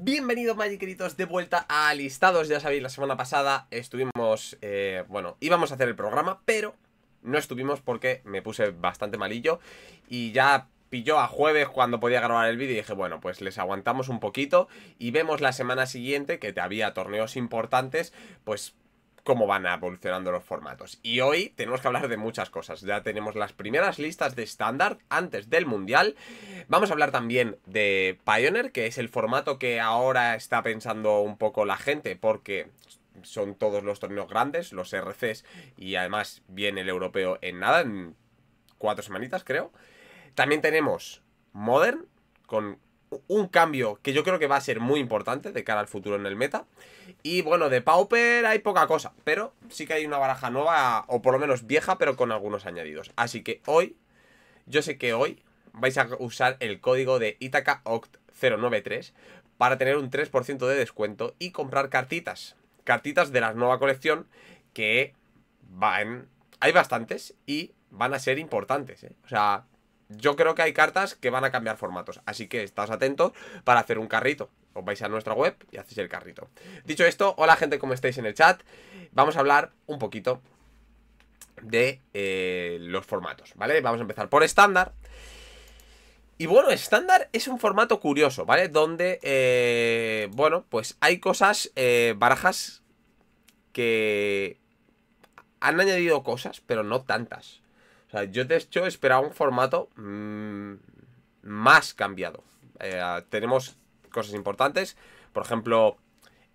Bienvenidos Magiceritos de vuelta a Listados, ya sabéis, la semana pasada estuvimos, eh, bueno, íbamos a hacer el programa, pero no estuvimos porque me puse bastante malillo y ya pilló a jueves cuando podía grabar el vídeo y dije, bueno, pues les aguantamos un poquito y vemos la semana siguiente que había torneos importantes, pues cómo van evolucionando los formatos. Y hoy tenemos que hablar de muchas cosas. Ya tenemos las primeras listas de estándar antes del Mundial. Vamos a hablar también de Pioneer, que es el formato que ahora está pensando un poco la gente, porque son todos los torneos grandes, los RCs, y además viene el europeo en nada, en cuatro semanitas creo. También tenemos Modern, con un cambio que yo creo que va a ser muy importante de cara al futuro en el meta. Y bueno, de Pauper hay poca cosa, pero sí que hay una baraja nueva, o por lo menos vieja, pero con algunos añadidos. Así que hoy, yo sé que hoy vais a usar el código de ItakaOct093 para tener un 3% de descuento y comprar cartitas. Cartitas de la nueva colección que van... Hay bastantes y van a ser importantes. ¿eh? O sea, yo creo que hay cartas que van a cambiar formatos, así que estáos atentos para hacer un carrito. Os vais a nuestra web y hacéis el carrito. Dicho esto, hola gente, ¿cómo estáis en el chat? Vamos a hablar un poquito de eh, los formatos, ¿vale? Vamos a empezar por estándar. Y bueno, estándar es un formato curioso, ¿vale? Donde, eh, bueno, pues hay cosas, eh, barajas que han añadido cosas, pero no tantas sea, yo de hecho esperaba un formato mm, más cambiado. Eh, tenemos cosas importantes, por ejemplo,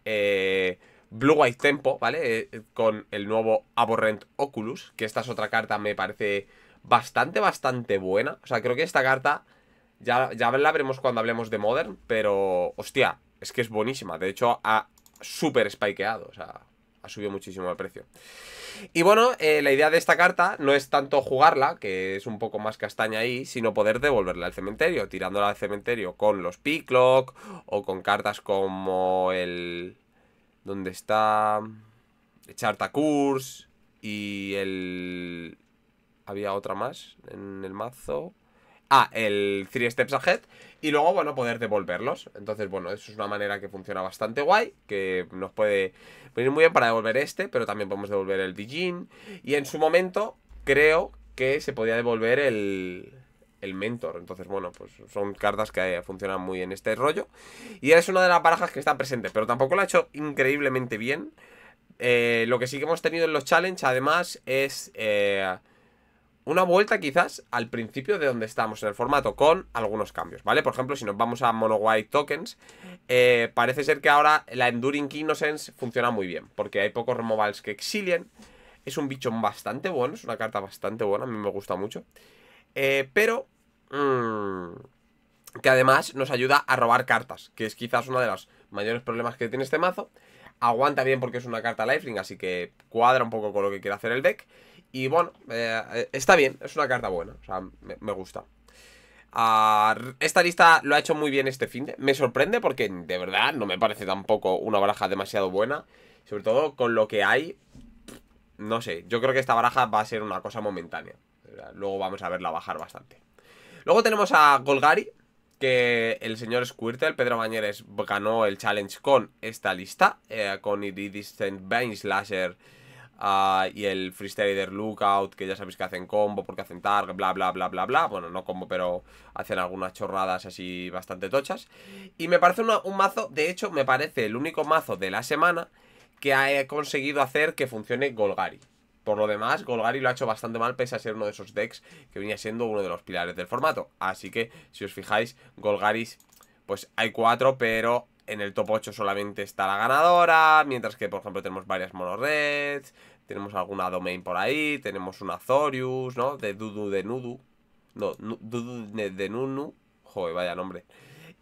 eh, Blue White Tempo, ¿vale? Eh, con el nuevo Aborrent Oculus, que esta es otra carta me parece bastante, bastante buena. O sea, creo que esta carta ya, ya la veremos cuando hablemos de Modern, pero hostia, es que es buenísima. De hecho, ha super spikeado, o sea, subió muchísimo el precio. Y bueno, eh, la idea de esta carta no es tanto jugarla, que es un poco más castaña ahí, sino poder devolverla al cementerio, tirándola al cementerio con los picklock o con cartas como el... ¿Dónde está? Charta Curse y el... Había otra más en el mazo. Ah, el Three Steps Ahead y luego, bueno, poder devolverlos. Entonces, bueno, eso es una manera que funciona bastante guay, que nos puede venir muy bien para devolver este, pero también podemos devolver el Dijin. Y en su momento, creo que se podía devolver el, el Mentor. Entonces, bueno, pues son cartas que funcionan muy en este rollo. Y es una de las barajas que está presente, pero tampoco la ha hecho increíblemente bien. Eh, lo que sí que hemos tenido en los challenge, además, es... Eh, una vuelta quizás al principio de donde estamos en el formato con algunos cambios, ¿vale? Por ejemplo, si nos vamos a Mono Tokens, eh, parece ser que ahora la Enduring Innocence funciona muy bien, porque hay pocos removals que exilien. Es un bicho bastante bueno, es una carta bastante buena, a mí me gusta mucho. Eh, pero... Mm, que además nos ayuda a robar cartas, que es quizás uno de los mayores problemas que tiene este mazo. Aguanta bien porque es una carta lifeling así que cuadra un poco con lo que quiere hacer el deck. Y bueno, eh, está bien, es una carta buena, o sea, me, gusta. Ah, esta lista lo ha hecho muy bien este fin. Me sorprende porque de verdad no me parece tampoco una baraja demasiado buena. Sobre todo con lo que hay. No sé, yo creo que esta baraja va a ser una cosa momentánea. Luego vamos a verla bajar bastante. Luego tenemos a Golgari, que el señor Squirtle, Pedro Bañeres, ganó el challenge con esta lista, eh, con Iridescent Bane Slasher Ah, y el Freestyler Lookout, que ya sabéis que hacen combo porque hacen Targ, bla, bla, bla, bla, bla. Bueno, no combo, pero hacen algunas chorradas así bastante tochas. Y me parece un mazo, de hecho, me parece el único mazo de la semana que ha eh, conseguido hacer que funcione Golgari. Por lo demás, Golgari lo ha hecho bastante mal, pese a ser uno de esos decks que venía siendo uno de los pilares del formato. Así que, si os fijáis, Golgaris, pues hay cuatro, pero en el top 8 solamente está la ganadora, mientras que, por ejemplo, tenemos varias reds, tenemos alguna domain por ahí, tenemos una Zorius, ¿no? De Dudu de Nudu. No, Dudu de, Nunu. Joder, vaya nombre.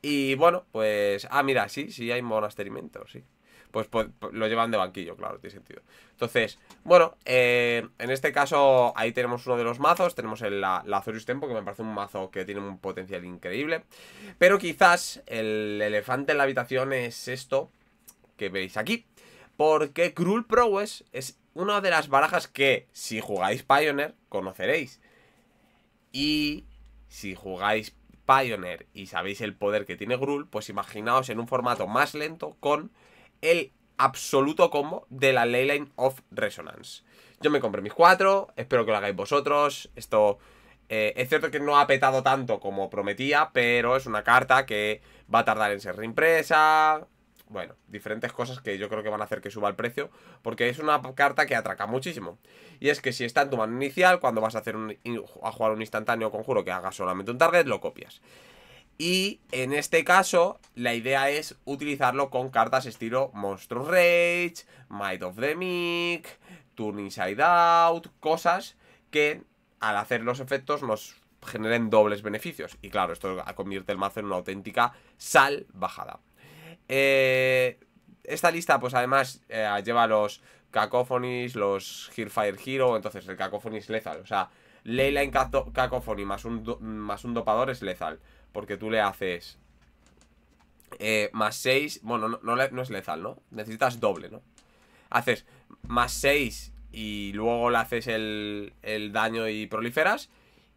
Y bueno, pues... Ah, mira, sí, sí hay monasterimiento, sí. Pues, pues, pues, lo llevan de banquillo, claro, tiene sentido. Entonces, bueno, eh, en este caso ahí tenemos uno de los mazos, tenemos el, la, Zorius Tempo, que me parece un mazo que tiene un potencial increíble. Pero quizás el elefante en la habitación es esto que veis aquí. Porque Cruel Prowess es una de las barajas que, si jugáis Pioneer, conoceréis. Y si jugáis Pioneer y sabéis el poder que tiene Gruul, pues imaginaos en un formato más lento con el absoluto combo de la Leyline of Resonance. Yo me compré mis cuatro, espero que lo hagáis vosotros. Esto eh, es cierto que no ha petado tanto como prometía, pero es una carta que va a tardar en ser reimpresa bueno, diferentes cosas que yo creo que van a hacer que suba el precio, porque es una carta que atraca muchísimo. Y es que si está en tu mano inicial, cuando vas a, hacer un, jugar un instantáneo conjuro que haga solamente un target, lo copias. Y en este caso, la idea es utilizarlo con cartas estilo Monstruo Rage, Might of the Meek, Turn Inside Out, cosas que al hacer los efectos nos generen dobles beneficios. Y claro, esto convierte el mazo en una auténtica sal bajada. Eh, esta lista, pues además, eh, lleva los Cacophonies, los Hearfire Hero, entonces el Cacophonies lethal. O sea, Leyline Cacophony más un, más un dopador es lethal, porque tú le haces eh, más 6, bueno, no, es lethal, ¿no? Necesitas doble, ¿no? Haces más 6 y luego le haces el, el daño y proliferas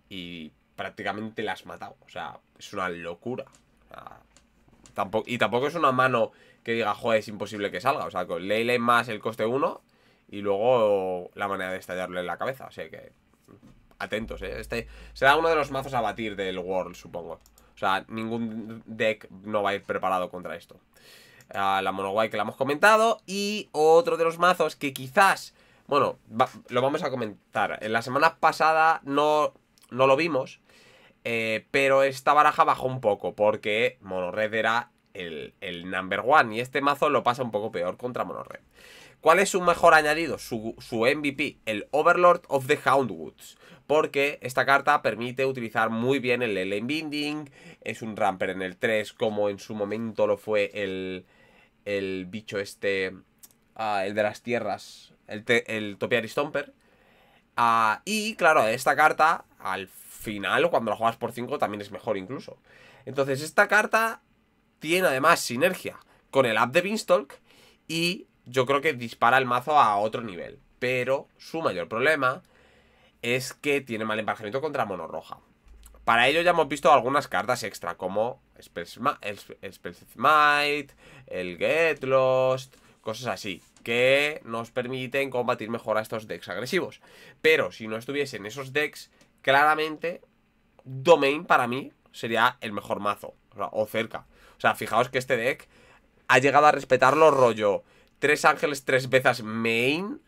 y prácticamente las has matado. O sea, es una locura y tampoco es una mano que diga, joder, es imposible que salga. O sea, con Leile más el coste 1 y luego la manera de estallarle en la cabeza. O sea que. Atentos, ¿eh? Este será uno de los mazos a batir del World, supongo. O sea, ningún deck no va a ir preparado contra esto. la Monoguay que la hemos comentado. Y otro de los mazos que quizás. Bueno, lo vamos a comentar. En la semana pasada no, no lo vimos. Eh, pero esta baraja bajó un poco porque Monorred era el, number one y este mazo lo pasa un poco peor contra Monorred ¿Cuál es su mejor añadido? Su, MVP, el Overlord of the Houndwoods. Porque esta carta permite utilizar muy bien el Lane Binding. Es un Ramper en el 3, como en su momento lo fue el, el bicho este. Ah, el de las tierras. El, el Topiary Stomper. Ah, y claro, esta carta, al final, cuando la juegas por 5, también es mejor incluso. Entonces, esta carta tiene además sinergia con el app de Beanstalk y yo creo que dispara el mazo a otro nivel. Pero su mayor problema es que tiene mal emparejamiento contra mono roja. Para ello ya hemos visto algunas cartas extra, como Spell Smite, el Get Lost, cosas así, que nos permiten combatir mejor a estos decks agresivos. Pero si no estuviesen esos decks, claramente Domain para mí sería el mejor mazo. O, cerca. O sea, fijaos que este deck ha llegado a respetarlo rollo. Tres ángeles, tres veces main.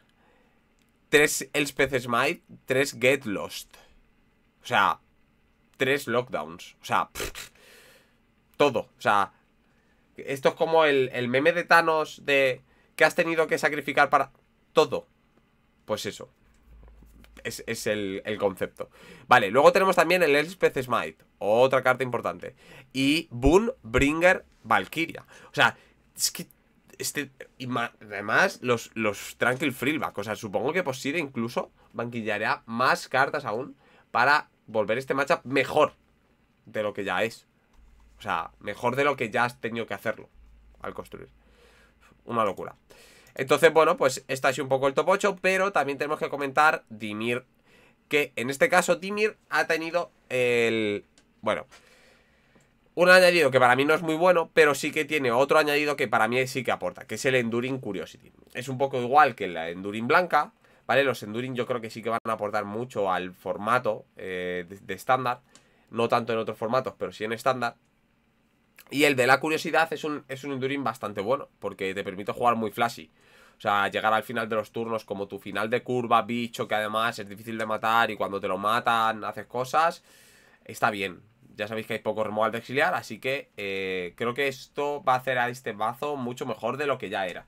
Tres Elspeth Smite, tres Get Lost. O sea, tres lockdowns. O sea, todo. O sea, esto es como el, el meme de Thanos de que has tenido que sacrificar para todo. Pues eso es, el, concepto. Vale, luego tenemos también el Elspeth Smite, otra carta importante. Y Boon Bringer Valkyria. O sea, es que... Este, y además, los, los Tranquil Frillback. O sea, supongo que posible incluso banquillará más cartas aún para volver este matchup mejor de lo que ya es. O sea, mejor de lo que ya has tenido que hacerlo al construir. Una locura. Entonces, bueno, pues está así un poco el top 8, pero también tenemos que comentar Dimir, que en este caso Dimir ha tenido el... Bueno, un añadido que para mí no es muy bueno, pero sí que tiene otro añadido que para mí sí que aporta, que es el Enduring Curiosity. Es un poco igual que la Enduring Blanca, ¿vale? Los Enduring yo creo que sí que van a aportar mucho al formato eh, de estándar, no tanto en otros formatos, pero sí en estándar. Y el de la curiosidad es un, es enduring bastante bueno, porque te permite jugar muy flashy. O sea, llegar al final de los turnos como tu final de curva, bicho, que además es difícil de matar y cuando te lo matan haces cosas, está bien. Ya sabéis que hay poco removal de exiliar, así que eh, creo que esto va a hacer a este mazo mucho mejor de lo que ya era.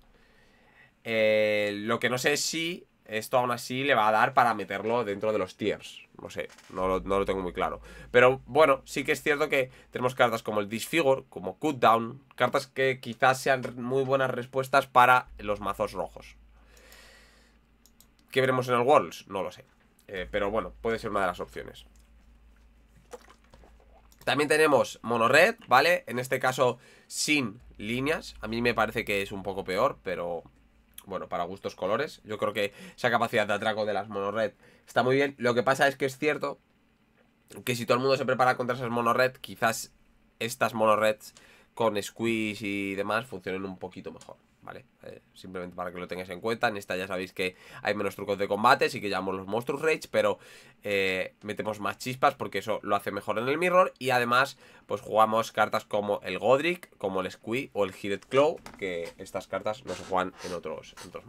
Eh, lo que no sé es si esto aún así le va a dar para meterlo dentro de los tiers. No sé, no lo, tengo muy claro. Pero bueno, sí que es cierto que tenemos cartas como el Disfigure, como Cut Down, cartas que quizás sean muy buenas respuestas para los mazos rojos. ¿Qué veremos en el Worlds? No lo sé. Eh, pero bueno, puede ser una de las opciones. También tenemos mono red, ¿vale? En este caso sin líneas. A mí me parece que es un poco peor, pero bueno, para gustos colores. Yo creo que esa capacidad de atraco de las Red está muy bien. Lo que pasa es que es cierto que si todo el mundo se prepara contra esas Red, quizás estas monoreds con squeeze y demás funcionen un poquito mejor. ¿vale? Eh, simplemente para que lo tengáis en cuenta. En esta ya sabéis que hay menos trucos de combate, sí que llamamos los Monstruos Rage, pero eh, metemos más chispas porque eso lo hace mejor en el Mirror. Y además, pues jugamos cartas como el Godric, como el Squee o el Heated Claw, que estas cartas no se juegan en otros, otros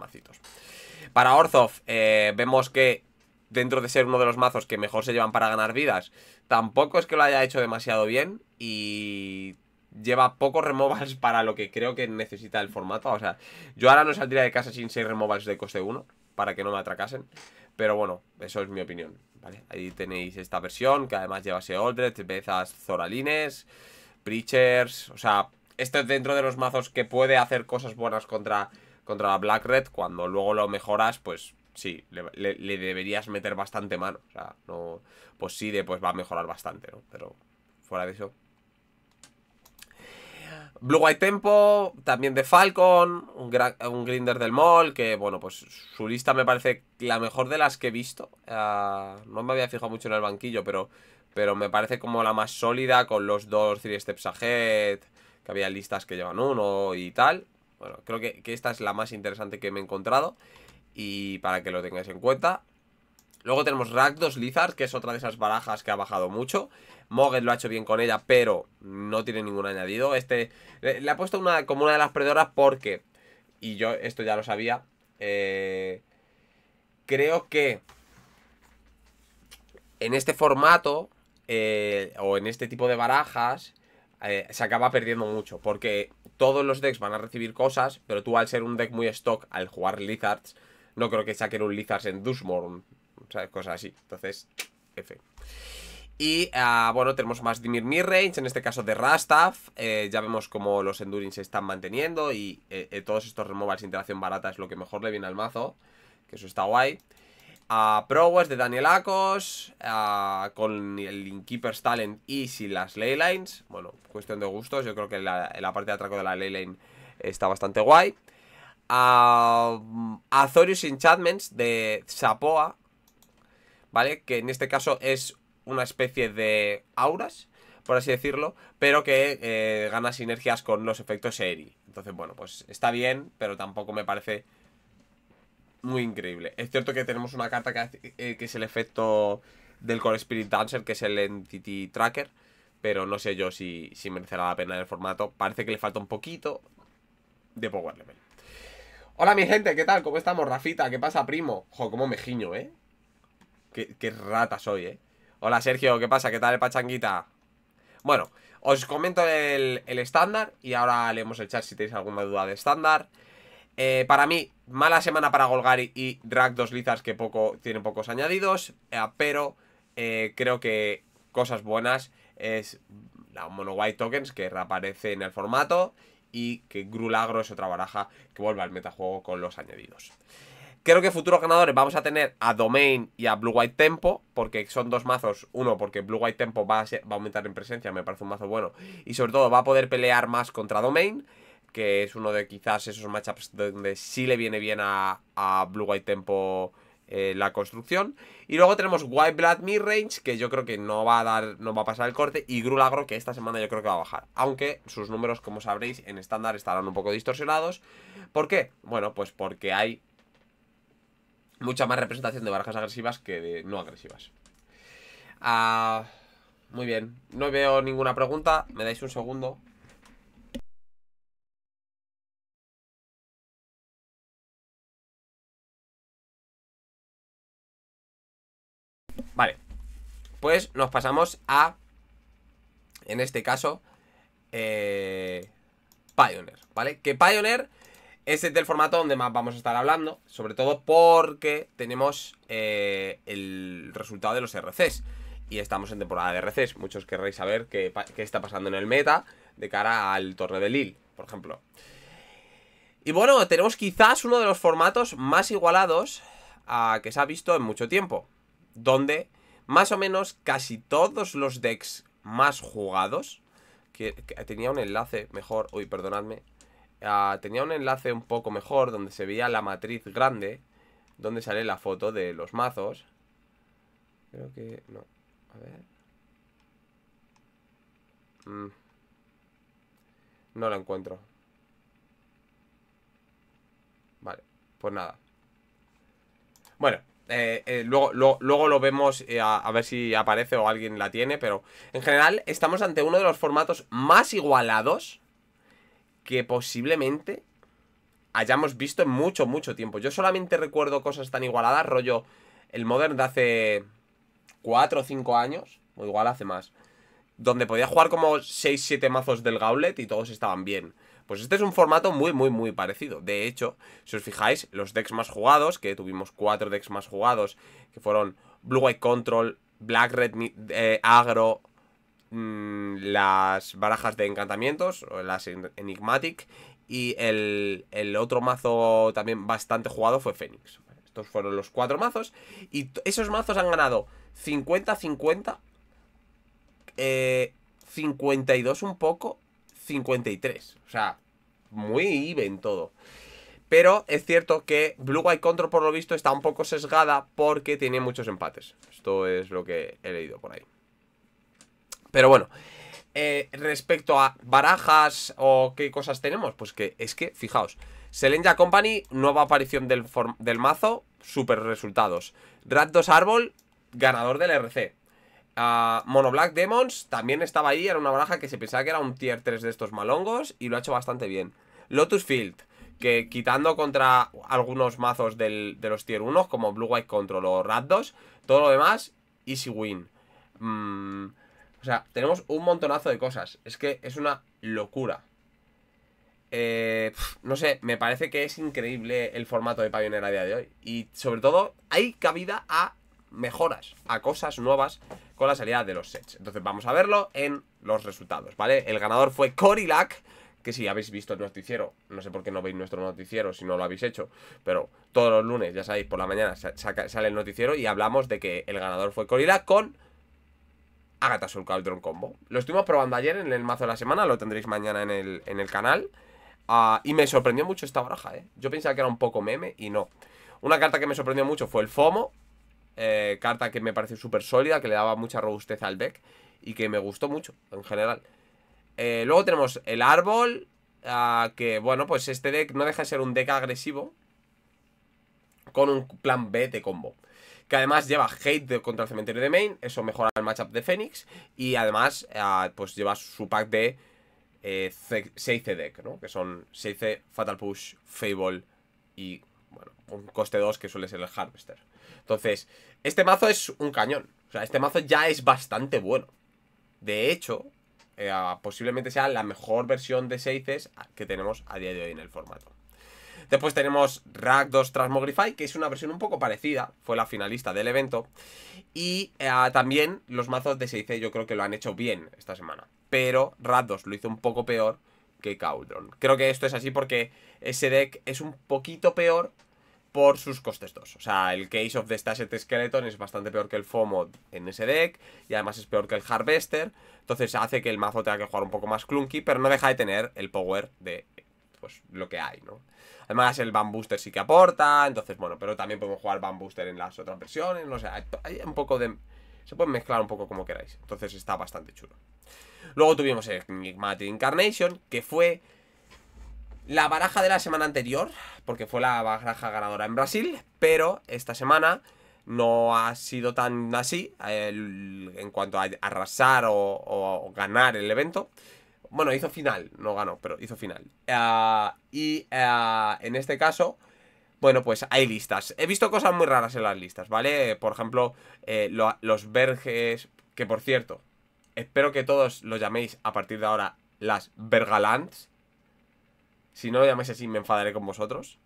Para Orzoff, eh, vemos que dentro de ser uno de los mazos que mejor se llevan para ganar vidas, tampoco es que lo haya hecho demasiado bien y lleva pocos removals para lo que creo que necesita el formato. O sea, yo ahora no saldría de casa sin 6 removals de coste 1 para que no me atracasen. Pero bueno, eso es mi opinión. Ahí tenéis esta versión que además lleva Seoldred, Bezas, Zoralines, Preachers. O sea, esto es dentro de los mazos que puede hacer cosas buenas contra, contra la Black Red. Cuando luego lo mejoras, pues sí, le, le, deberías meter bastante mano. O sea, no. Pues sí, de, pues va a mejorar bastante, ¿no? Pero fuera de eso, Blue White Tempo, también de Falcon, un, un, Grinder del Mall, que bueno, pues su lista me parece la mejor de las que he visto. Ah, no me había fijado mucho en el banquillo, pero, pero me parece como la más sólida con los dos Three steps ahead, que había listas que llevan uno y tal. Bueno, creo que, que esta es la más interesante que me he encontrado y para que lo tengáis en cuenta. Luego tenemos Rakdos lizards que es otra de esas barajas que ha bajado mucho. Moget lo ha hecho bien con ella, pero no tiene ningún añadido. Este le, ha puesto una, como una de las perdedoras porque, y yo esto ya lo sabía, eh, creo que en este formato eh, o en este tipo de barajas eh, se acaba perdiendo mucho porque todos los decks van a recibir cosas, pero tú al ser un deck muy stock, al jugar Lizards, no creo que saquen un Lizards en Dusmorn, Cosas así. Entonces, F. Y ah, bueno, tenemos más Dimir range en este caso de Rastaf. Eh, ya vemos cómo los Endurings se están manteniendo y eh, eh, todos estos removals interacción barata es lo que mejor le viene al mazo. Que eso está guay. A ah, Prowess de Daniel Akos, ah, con el Inkeeper's Talent y sin las Leylines. Bueno, cuestión de gustos, yo creo que la, la parte de atraco de la Ley Leyline está bastante guay. A mm, Azorius Enchantments de Sapoa, ¿vale? Que en este caso es una especie de auras, por así decirlo, pero que eh, gana sinergias con los efectos Eri. Entonces, bueno, pues está bien, pero tampoco me parece muy increíble. Es cierto que tenemos una carta eh, que, es el efecto del Core Spirit Dancer, que es el Entity Tracker, pero no sé yo si, si merecerá la pena el formato. Parece que le falta un poquito de Power Level. Hola mi gente, ¿qué tal? ¿Cómo estamos? Rafita, ¿qué pasa, primo? Jo, cómo me ¿eh? Qué, rata soy, ¿eh? Hola, Sergio, ¿qué pasa? ¿Qué tal, pachanguita? Bueno, os comento el estándar y ahora leemos el chat si tenéis alguna duda de estándar. Eh, para mí, mala semana para Golgari y Drag 2 Lizards que poco, tienen pocos añadidos, eh, pero eh, creo que cosas buenas es la Mono White Tokens que reaparece en el formato y que Grulagro es otra baraja que vuelve al metajuego con los añadidos. Creo que futuros ganadores vamos a tener a Domain y a Blue White Tempo, porque son dos mazos. Uno, porque Blue White Tempo va a, aumentar en presencia, me parece un mazo bueno. Y sobre todo va a poder pelear más contra Domain, que es uno de quizás esos matchups donde sí le viene bien a, Blue White Tempo eh, la construcción. Y luego tenemos White Blood Midrange. que yo creo que no va a dar, no va a pasar el corte. Y Grulagro, que esta semana yo creo que va a bajar. Aunque sus números, como sabréis, en estándar estarán un poco distorsionados. ¿Por qué? Bueno, pues porque hay mucha más representación de barajas agresivas que de no agresivas. Ah, muy bien, no veo ninguna pregunta, me dais un segundo. Vale, pues nos pasamos a, en este caso, eh, Pioneer, ¿vale? Que Pioneer este es el formato donde más vamos a estar hablando, sobre todo porque tenemos eh, el resultado de los RCs. Y estamos en temporada de RCs. Muchos querréis saber qué, está pasando en el meta de cara al torneo de Lille, por ejemplo. Y bueno, tenemos quizás uno de los formatos más igualados a que se ha visto en mucho tiempo. Donde más o menos casi todos los decks más jugados. Que, tenía un enlace mejor. Uy, perdonadme. Ah, tenía un enlace un poco mejor donde se veía la matriz grande, donde sale la foto de los mazos. Creo que... no, a ver... Mm. No la encuentro. Vale, pues nada. Bueno, eh, eh, luego, lo vemos eh, a, a, ver si aparece o alguien la tiene, pero en general estamos ante uno de los formatos más igualados que posiblemente hayamos visto en mucho, mucho tiempo. Yo solamente recuerdo cosas tan igualadas, rollo el Modern de hace 4 o 5 años, o igual hace más, donde podía jugar como 6, 7 mazos del Gauntlet y todos estaban bien. Pues este es un formato muy, muy, muy parecido. De hecho, si os fijáis, los decks más jugados, que tuvimos 4 decks más jugados, que fueron Blue White Control, Black Red eh, Agro, Mm, las barajas de encantamientos, o las Enigmatic, y el, otro mazo también bastante jugado fue Fénix. Estos fueron los cuatro mazos, y esos mazos han ganado 50-50, 52 eh, un poco, 53. O sea, muy even todo. Pero es cierto que Blue White Control, por lo visto, está un poco sesgada porque tiene muchos empates. Esto es lo que he leído por ahí. Pero bueno, eh, respecto a barajas o qué cosas tenemos, pues que es que, fijaos, Selenja Company, nueva aparición del, del mazo, super resultados. Ratdos Árbol, ganador del RC. Monoblack ah, Mono Black Demons también estaba ahí, era una baraja que se pensaba que era un tier 3 de estos malongos y lo ha hecho bastante bien. Lotus Field, que quitando contra algunos mazos de los tier 1 como Blue White Control o Ratdos, todo lo demás, easy win. Mmm o sea, tenemos un montonazo de cosas. Es que es una locura. Eh, no sé, me parece que es increíble el formato de Pioneer a día de hoy. Y sobre todo, hay cabida a mejoras, a cosas nuevas con la salida de los sets. Entonces vamos a verlo en los resultados, ¿vale? El ganador fue Corilac, que si habéis visto el noticiero, no sé por qué no veis nuestro noticiero si no lo habéis hecho, pero todos los lunes, ya sabéis, por la mañana sale el noticiero y hablamos de que el ganador fue Corilac con Agatha Soul Combo. Lo estuvimos probando ayer en el mazo de la semana, lo tendréis mañana en el, canal. Ah, y me sorprendió mucho esta baraja, ¿eh? Yo pensaba que era un poco meme y no. Una carta que me sorprendió mucho fue el FOMO. Eh, carta que me pareció súper sólida, que le daba mucha robustez al deck y que me gustó mucho en general. Eh, luego tenemos el árbol, ah, que bueno, pues este deck no deja de ser un deck agresivo con un plan B de combo que además lleva hate contra el cementerio de Main, eso mejora el matchup de Fénix, y además eh, pues lleva su pack de eh, 6 deck, ¿no? que son 6 Fatal Push, Fable y bueno, un coste 2 que suele ser el Harvester. Entonces, este mazo es un cañón, o sea, este mazo ya es bastante bueno. De hecho, eh, posiblemente sea la mejor versión de 6 que tenemos a día de hoy en el formato. Después tenemos RAG2 Transmogrify, que es una versión un poco parecida, fue la finalista del evento. Y eh, también los mazos de 6C yo creo que lo han hecho bien esta semana. Pero Ragdos lo hizo un poco peor que Cauldron. Creo que esto es así porque ese deck es un poquito peor por sus costes 2. O sea, el Case of the Stashed Skeleton es bastante peor que el FOMO en ese deck. Y además es peor que el Harvester. Entonces hace que el mazo tenga que jugar un poco más clunky, pero no deja de tener el power de pues, lo que hay, ¿no? Además, el Bambooster sí que aporta, entonces, bueno, pero también podemos jugar Bambooster en las otras versiones, no sé, hay un poco de... Se puede mezclar un poco como queráis, entonces está bastante chulo. Luego tuvimos el Enigmatic Incarnation, que fue la baraja de la semana anterior, porque fue la baraja ganadora en Brasil, pero esta semana no ha sido tan así en cuanto a arrasar o, ganar el evento, bueno, hizo final, no ganó, pero hizo final. Ah, y ah, en este caso, bueno, pues hay listas. He visto cosas muy raras en las listas, ¿vale? Por ejemplo, eh, los verges, que por cierto, espero que todos los llaméis a partir de ahora las vergalands. Si no lo llamáis así, me enfadaré con vosotros.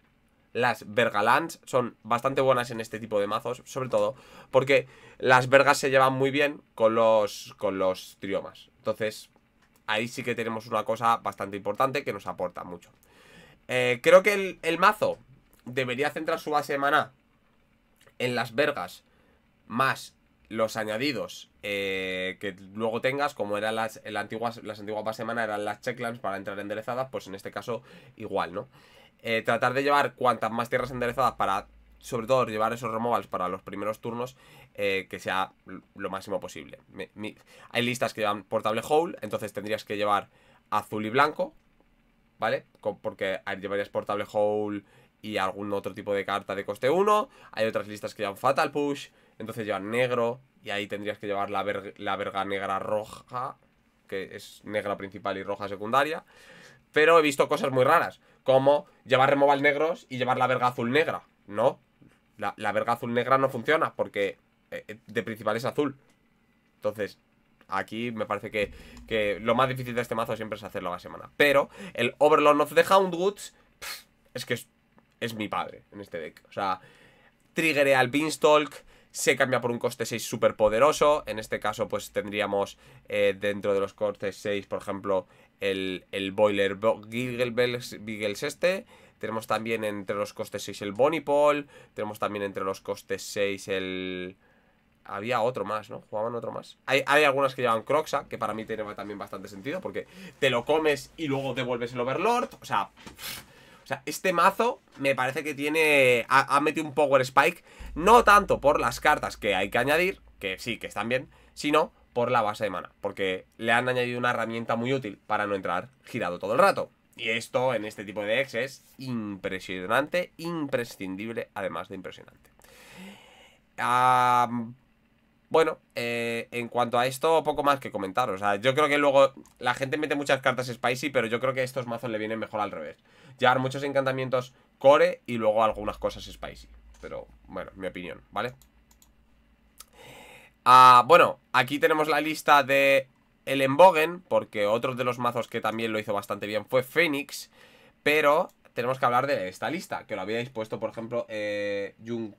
Las vergalands son bastante buenas en este tipo de mazos, sobre todo porque las vergas se llevan muy bien con los, con los triomas. Entonces, ahí sí que tenemos una cosa bastante importante que nos aporta mucho. Eh, creo que el, mazo debería centrar su base de maná en las vergas más los añadidos eh, que luego tengas, como eran las, antiguas, las antiguas bases de maná, eran las checklands para entrar enderezadas, pues en este caso igual, ¿no? Eh, tratar de llevar cuantas más tierras enderezadas para sobre todo llevar esos removals para los primeros turnos eh, que sea lo máximo posible. hay listas que llevan portable hole, entonces tendrías que llevar azul y blanco, ¿vale? porque llevarías portable hole y algún otro tipo de carta de coste 1. Hay otras listas que llevan fatal push, entonces llevan negro y ahí tendrías que llevar la, verga negra roja, que es negra principal y roja secundaria. Pero he visto cosas muy raras, como llevar removals negros y llevar la verga azul negra. No, la, verga azul-negra no funciona porque eh, eh, de principal es azul. Entonces, aquí me parece que, lo más difícil de este mazo siempre es hacerlo a la semana. Pero el Overlord of the Houndwoods es que es, mi padre en este deck. O sea, triggeré al Beanstalk, se cambia por un coste 6 súper poderoso. En este caso, pues tendríamos eh, dentro de los costes 6, por ejemplo, el, el Boiler Beagles este. Tenemos también entre los costes 6 el Paul Tenemos también entre los costes 6 el... Había otro más, ¿no? Jugaban otro más. Hay, hay algunas que llevan Croxa, que para mí tiene también bastante sentido, porque te lo comes y luego devuelves el Overlord. O sea, sea este mazo me parece que tiene... ha metido un Power Spike, no tanto por las cartas que hay que añadir, que sí, que están bien, sino por la base de mana, porque le han añadido una herramienta muy útil para no entrar girado todo el rato. Y esto en este tipo de ex es impresionante, imprescindible, además de impresionante. bueno, eh, en cuanto a esto, poco más que comentar. O sea, yo creo que luego la gente mete muchas cartas spicy, pero yo creo que estos mazos le vienen mejor al revés. Llevar muchos encantamientos core y luego algunas cosas spicy. Pero bueno, mi opinión, ¿vale? Ah, bueno, aquí tenemos la lista de el Embogen, porque otro de los mazos que también lo hizo bastante bien fue Fénix, pero tenemos que hablar de esta lista, que lo habíais puesto, por ejemplo, eh,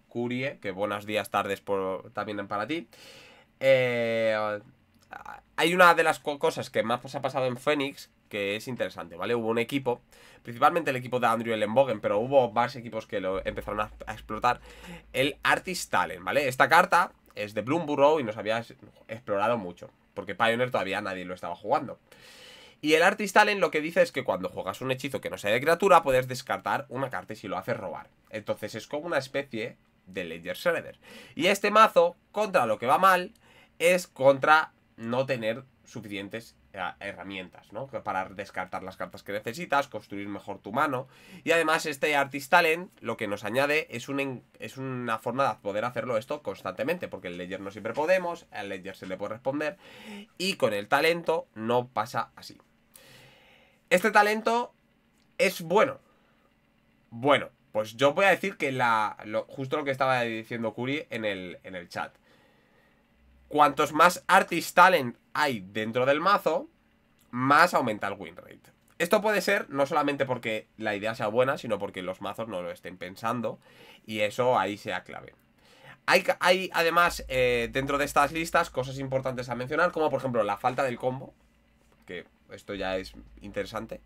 Curie, que buenos días, tardes por, también para ti. Eh, hay una de las cosas que más ha pasado en Fénix, que es interesante, ¿vale? Hubo un equipo, principalmente el equipo de Andrew Ellenbogen, pero hubo varios equipos que lo empezaron a, explotar, el Artist Talent, ¿vale? Esta carta es de Bloomburrow y nos había explorado mucho porque Pioneer todavía nadie lo estaba jugando. Y el Artist Allen lo que dice es que cuando juegas un hechizo que no sea de criatura, puedes descartar una carta y si lo haces robar. Entonces es como una especie de Ledger Shredder. Y este mazo, contra lo que va mal, es contra no tener suficientes herramientas, ¿no? Para descartar las cartas que necesitas, construir mejor tu mano. Y además este Artist Talent lo que nos añade es, un, es una forma de poder hacerlo esto constantemente, porque el Ledger no siempre podemos, al Ledger se le puede responder, y con el talento no pasa así. Este talento es bueno. Bueno, pues yo voy a decir que la, justo lo que estaba diciendo Curi en el, en el chat. Cuantos más Artist Talent hay dentro del mazo, más aumenta el win rate. Esto puede ser no solamente porque la idea sea buena, sino porque los mazos no lo estén pensando y eso ahí sea clave. Hay, hay además eh, dentro de estas listas cosas importantes a mencionar, como por ejemplo la falta del combo, que esto ya es interesante,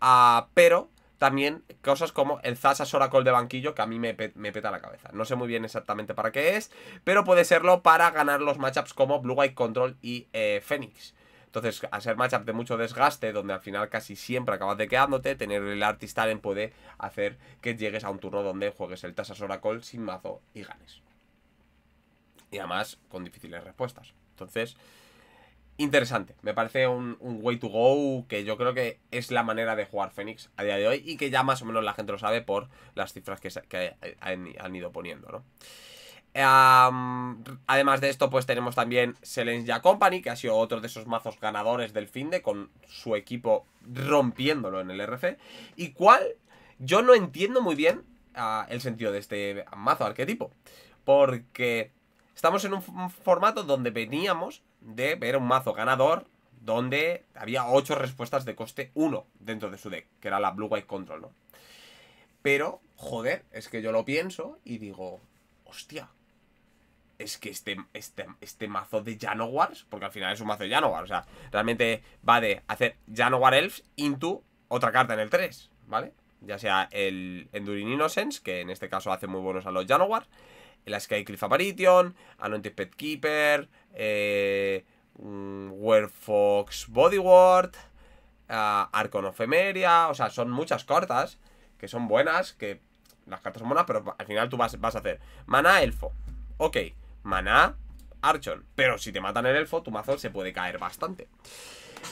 ah, pero también cosas como el Zasas Oracle de banquillo, que a mí me, peta la cabeza. No sé muy bien exactamente para qué es, pero puede serlo para ganar los matchups como Blue White Control y eh, Phoenix. Entonces, ser matchup de mucho desgaste, donde al final casi siempre acabas de quedándote, tener el Artist Talent puede hacer que llegues a un turno donde juegues el Tasas Oracle sin mazo y ganes. Y además con difíciles respuestas. Entonces, interesante. Me parece un, way to go que yo creo que es la manera de jugar Fénix a día de hoy y que ya más o menos la gente lo sabe por las cifras que, han, ido poniendo, ¿no? además de esto, pues tenemos también Selenja Company, que ha sido otro de esos mazos ganadores del fin de con su equipo rompiéndolo en el RC. Y cual yo no entiendo muy bien ah, el sentido de este mazo arquetipo. Porque estamos en un formato donde veníamos de ver un mazo ganador donde había 8 respuestas de coste 1 dentro de su deck, que era la Blue White Control, ¿no? Pero, joder, es que yo lo pienso y digo, hostia, es que este, este, este mazo de Janowars, porque al final es un mazo de Janowars, o sea, realmente va de hacer Janowar Elves into otra carta en el 3, ¿vale? Ya sea el Enduring Innocence, que en este caso hace muy buenos a los Janowars, el Cliff Aparition, Anointed Pet Keeper, eh, mm, Werfox Bodyguard, uh, ah, Arcon o sea, son muchas cartas que son buenas, que las cartas son buenas, pero al final tú vas, a hacer Mana, elfo, ok, Mana, Archon, pero si te matan el elfo, tu mazo se puede caer bastante.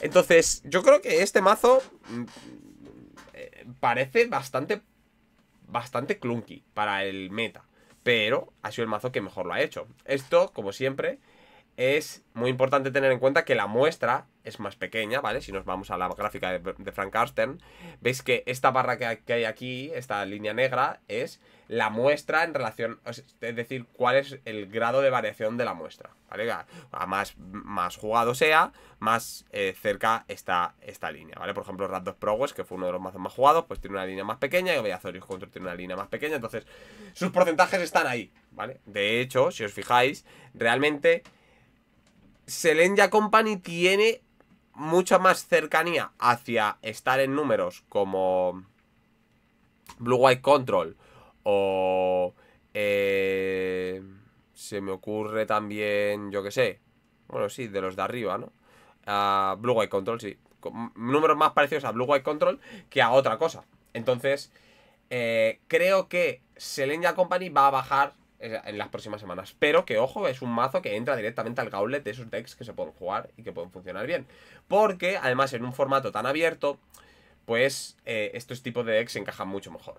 Entonces, yo creo que este mazo mm, eh, parece bastante, bastante clunky para el meta pero ha sido el mazo que mejor lo ha hecho. Esto, como siempre, es muy importante tener en cuenta que la muestra es más pequeña, ¿vale? Si nos vamos a la gráfica de, Frank Carsten, veis que esta barra que, hay aquí, esta línea negra, es la muestra en relación, es decir, cuál es el grado de variación de la muestra, ¿vale? A más, más jugado sea, más eh, cerca está esta línea, ¿vale? Por ejemplo, Rad 2 que fue uno de los mazos más jugados, pues tiene una línea más pequeña y Obeyazorius Control tiene una línea más pequeña, entonces sus porcentajes están ahí, ¿vale? De hecho, si os fijáis, realmente... Selenja Company tiene mucha más cercanía hacia estar en números como Blue White Control o... Eh, se me ocurre también, yo que sé. Bueno, sí, de los de arriba, ¿no? Blue White Control, sí. números más parecidos a Blue White Control que a otra cosa. Entonces, eh, creo que Selenia Company va a bajar eh, en las próximas semanas. Pero que, ojo, es un mazo que entra directamente al gauntlet de esos decks que se pueden jugar y que pueden funcionar bien. Porque, además, en un formato tan abierto, pues eh, estos tipos de decks se encajan mucho mejor.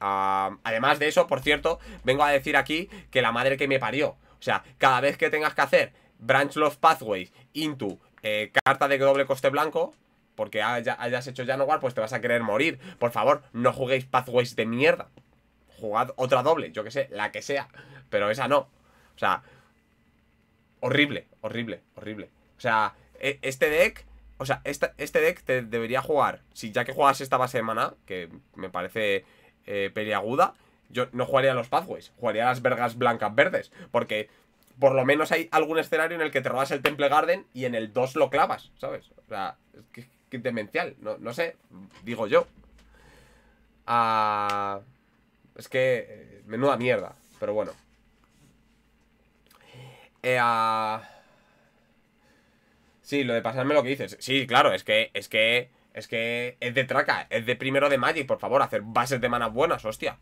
Ah, además de eso, por cierto, vengo a decir aquí que la madre que me parió. O sea, cada vez que tengas que hacer Branch Love Pathways into eh, carta de doble coste blanco, porque hayas hecho Janowar, pues te vas a querer morir. Por favor, no juguéis Pathways de mierda jugad otra doble, yo que sé, la que sea. Pero esa no. O sea, horrible, horrible, horrible. O sea, e, este deck, o sea, este este deck te debería jugar. Si ya que juegas esta base de que me parece eh, peliaguda, yo no jugaría a los pathways, jugaría a las vergas blancas verdes. Porque por lo menos hay algún escenario en el que te robas el Temple Garden y en el 2 lo clavas, ¿sabes? O sea, que, demencial, no, sé, digo yo. Ah, es que, eh, menuda mierda, pero bueno. Eh, ah, Sí, lo de pasarme lo que dices. Sí, claro, es que, es que, es que es de traca, es de primero de Magic, por favor, hacer bases de manas buenas, hostia.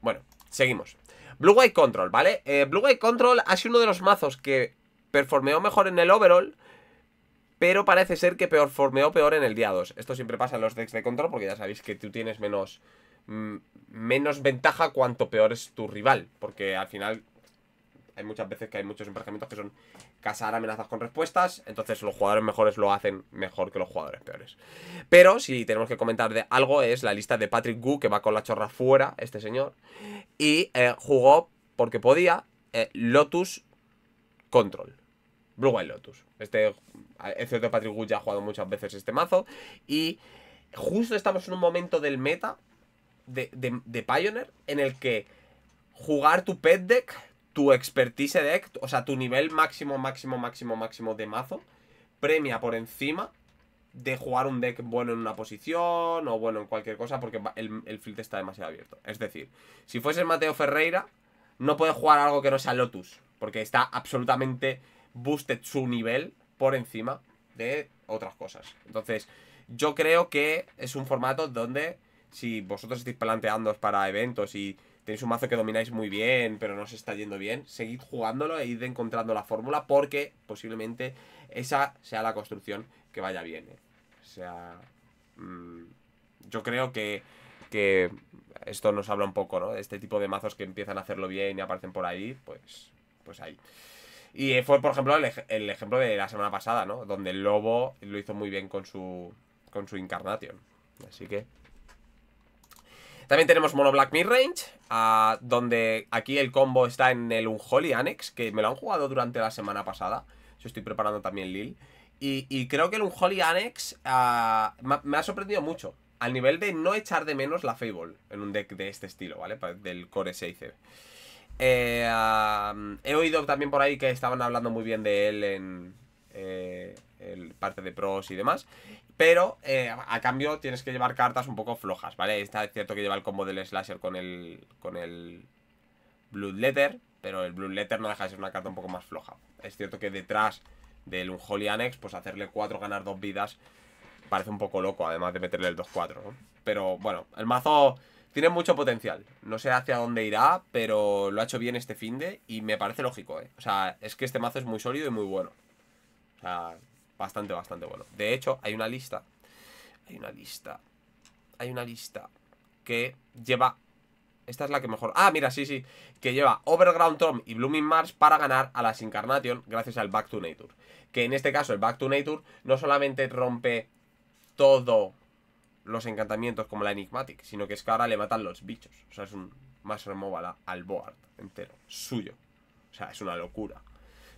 Bueno, seguimos. Blue White Control, ¿vale? Eh, Blue White Control ha sido uno de los mazos que performeó mejor en el overall, pero parece ser que performeó peor en el día 2. Esto siempre pasa en los decks de control porque ya sabéis que tú tienes menos menos ventaja cuanto peor es tu rival. Porque al final hay muchas veces que hay muchos emparejamientos que son casar amenazas con respuestas. Entonces los jugadores mejores lo hacen mejor que los jugadores peores. Pero si tenemos que comentar de algo es la lista de Patrick Gu, que va con la chorra fuera, este señor. Y eh, jugó porque podía eh, Lotus Control. Blue White Lotus. Este, es cierto, Patrick Gu ya ha jugado muchas veces este mazo. Y justo estamos en un momento del meta de, Pioneer en el que jugar tu pet deck, tu expertise deck, o sea, tu nivel máximo, máximo, máximo, máximo de mazo, premia por encima de jugar un deck bueno en una posición o bueno en cualquier cosa porque el, el está demasiado abierto. Es decir, si fuese Mateo Ferreira, no puede jugar algo que no sea Lotus, porque está absolutamente boosted su nivel por encima de otras cosas. Entonces, yo creo que es un formato donde si vosotros estáis planteándoos para eventos y tenéis un mazo que domináis muy bien, pero no se está yendo bien, seguid jugándolo e id encontrando la fórmula porque posiblemente esa sea la construcción que vaya bien. Eh. O sea, mm, yo creo que, que esto nos habla un poco, ¿no? Este tipo de mazos que empiezan a hacerlo bien y aparecen por ahí, pues, pues ahí. Y eh, fue, por ejemplo, el, el ejemplo de la semana pasada, ¿no? Donde el lobo lo hizo muy bien con su, con su Incarnation. Así que... También tenemos mono Black Mid Range, ah, donde aquí el combo está en el Unholy Annex, que me lo han jugado durante la semana pasada. Yo estoy preparando también Lil. Y, creo que el Unholy Annex ah, me ha sorprendido mucho. Al nivel de no echar de menos la Fable en un deck de este estilo, ¿vale? Del Core 6 eh, he oído también por ahí que estaban hablando muy bien de él en, eh, el parte de pros y demás. Pero eh, a cambio tienes que llevar cartas un poco flojas, ¿vale? Está cierto que lleva el combo del Slasher con el, con el Blood pero el Bloodletter no deja de ser una carta un poco más floja. Es cierto que detrás del Unholy Annex, pues hacerle 4, ganar dos vidas, parece un poco loco, además de meterle el 2-4, ¿no? Pero bueno, el mazo tiene mucho potencial. No sé hacia dónde irá, pero lo ha hecho bien este finde y me parece lógico, ¿eh? O sea, es que este mazo es muy sólido y muy bueno. O sea, Bastante, bastante bueno. De hecho, hay una lista. Hay una lista. Hay una lista que lleva... Esta es la que mejor... Ah, mira, sí, sí. Que lleva Overground Tom y Blooming Mars para ganar a las Incarnation gracias al Back to Nature. Que en este caso el Back to Nature no solamente rompe todo los encantamientos como la Enigmatic, sino que es que ahora le matan los bichos. O sea, es un más removal al board entero, suyo. O sea, es una locura.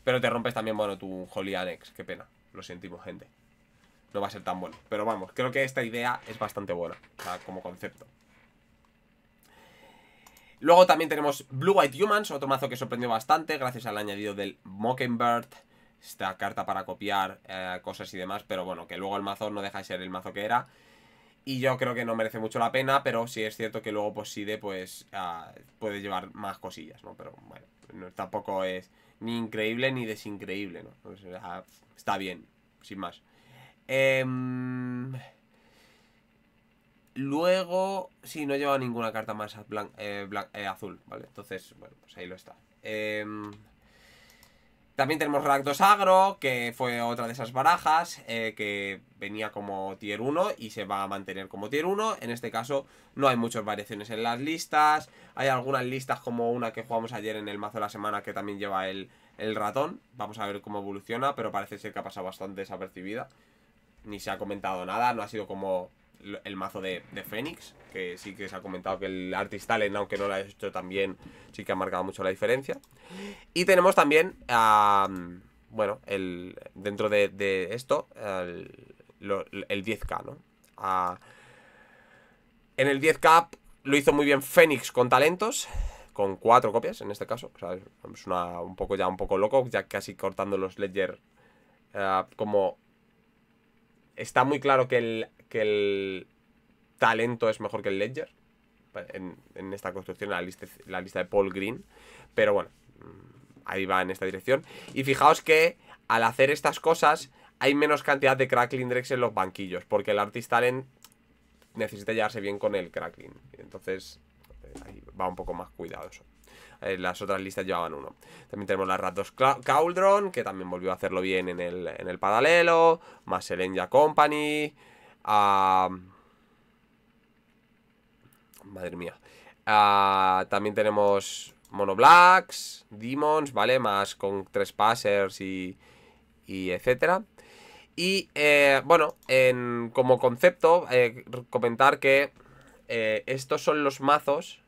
Pero te rompes también, bueno, tu Holy Annex, qué pena lo sentimos, gente. No va a ser tan bueno. Pero vamos, creo que esta idea es bastante buena. como concepto. Luego también tenemos Blue White Humans, otro mazo que sorprendió bastante gracias al añadido del Mockingbird. Esta carta para copiar eh, cosas y demás, pero bueno, que luego el mazo no deja de ser el mazo que era. Y yo creo que no merece mucho la pena, pero sí es cierto que luego pues pues, pues puede llevar más cosillas, ¿no? Pero bueno, tampoco es ni increíble ni desincreíble, ¿no? Ah, está bien, sin más. Em, luego, sí, no lleva ninguna carta más eh, eh, azul, ¿vale? Entonces, bueno, pues ahí lo está. Eh, también tenemos Rakdos Agro, que fue otra de esas barajas, eh, que venía como tier 1 y se va a mantener como tier 1. En este caso no hay muchas variaciones en las listas. Hay algunas listas como una que jugamos ayer en el mazo de la semana que también lleva el, el ratón. Vamos a ver cómo evoluciona, pero parece ser que ha pasado bastante desapercibida. Ni se ha comentado nada, no ha sido como el mazo de, de Fénix, que sí que se ha comentado que el Artist Talent, aunque no lo ha hecho tan bien, sí que ha marcado mucho la diferencia. Y tenemos también, bueno, el, dentro de, esto, el, 10K, ¿no? en el 10K lo hizo muy bien Fénix con talentos, con cuatro copias en este caso. es un poco ya un poco loco, ya casi cortando los Ledger eh, como está muy claro que el el talento es mejor que el Ledger. En, esta construcción, la lista, de Paul Green. Pero bueno, mm, ahí va en esta dirección. Y fijaos que al hacer estas cosas hay menos cantidad de crackling Drex en los banquillos. Porque el Artist Talent necesita llevarse bien con el crackling. Entonces ahí va un poco más cuidadoso. Eh, las otras listas llevaban uno. También tenemos la Ratos Cauldron, que también volvió a hacerlo bien en el, paralelo. Más Selenja Company. Ah, madre mía. Ah, también tenemos monoblacks, demons, ¿vale? Más con tres passers y, y etcétera. Y eh, bueno, como concepto, eh, comentar que eh, estos son los mazos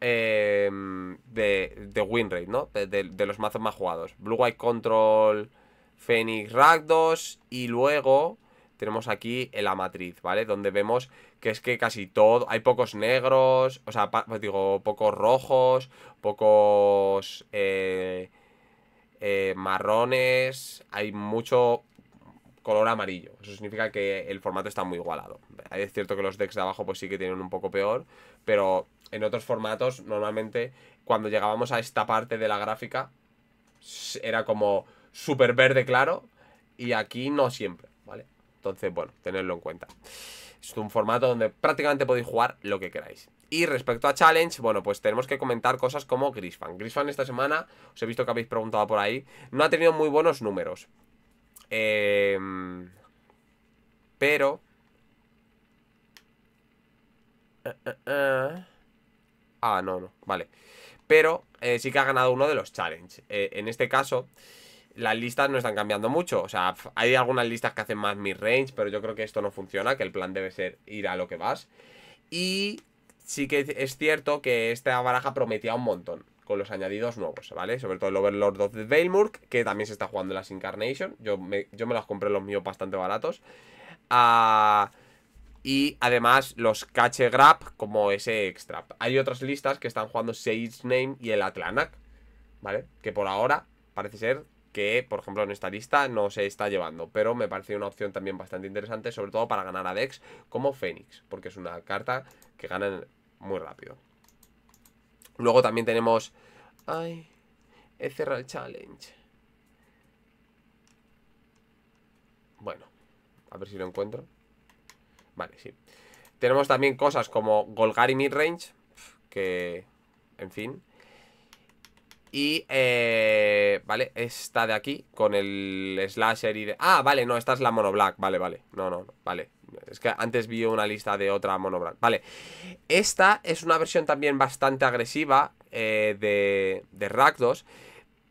em, de, de Winrate, ¿no? De, los mazos más jugados. Blue White Control, Phoenix Ragdos y luego tenemos aquí en la matriz, ¿vale? Donde vemos que es que casi todo, hay pocos negros, o sea, pues digo, pocos rojos, pocos eh, eh, marrones, hay mucho color amarillo. Eso significa que el formato está muy igualado. Es cierto que los decks de abajo pues sí que tienen un poco peor, pero en otros formatos normalmente cuando llegábamos a esta parte de la gráfica era como súper verde claro y aquí no siempre. Entonces, bueno, tenedlo en cuenta. Es un formato donde prácticamente podéis jugar lo que queráis. Y respecto a Challenge, bueno, pues tenemos que comentar cosas como Grisfan. Grisfan esta semana, os he visto que habéis preguntado por ahí, no ha tenido muy buenos números. Em, pero... Ah, no, no, vale. Pero eh, sí que ha ganado uno de los challenge. Eh, en este caso, las listas no están cambiando mucho. O sea, hay algunas listas que hacen más mid-range, pero yo creo que esto no funciona, que el plan debe ser ir a lo que vas. Y sí que es cierto que esta baraja prometía un montón con los añadidos nuevos, ¿vale? Sobre todo el Overlord of the Veilmurk, que también se está jugando en las Incarnation. Yo me, yo me las compré los míos bastante baratos. Ah, y además los Cache Grab como ese extra. Hay otras listas que están jugando Sage Name y el Atlanak, ¿vale? Que por ahora parece ser que, por ejemplo, en esta lista no se está llevando, pero me parece una opción también bastante interesante, sobre todo para ganar a Dex como Fénix, porque es una carta que ganan muy rápido. Luego también tenemos... Ay, he el challenge. Bueno, a ver si lo encuentro. Vale, sí. Tenemos también cosas como Golgari Midrange, que, en fin... Y, eh, vale, esta de aquí Con el slasher y de... Ah, vale, no, esta es la mono black, vale, vale No, no, vale Es que antes vi una lista de otra mono black Vale, esta es una versión también bastante agresiva eh, De, de Rakdos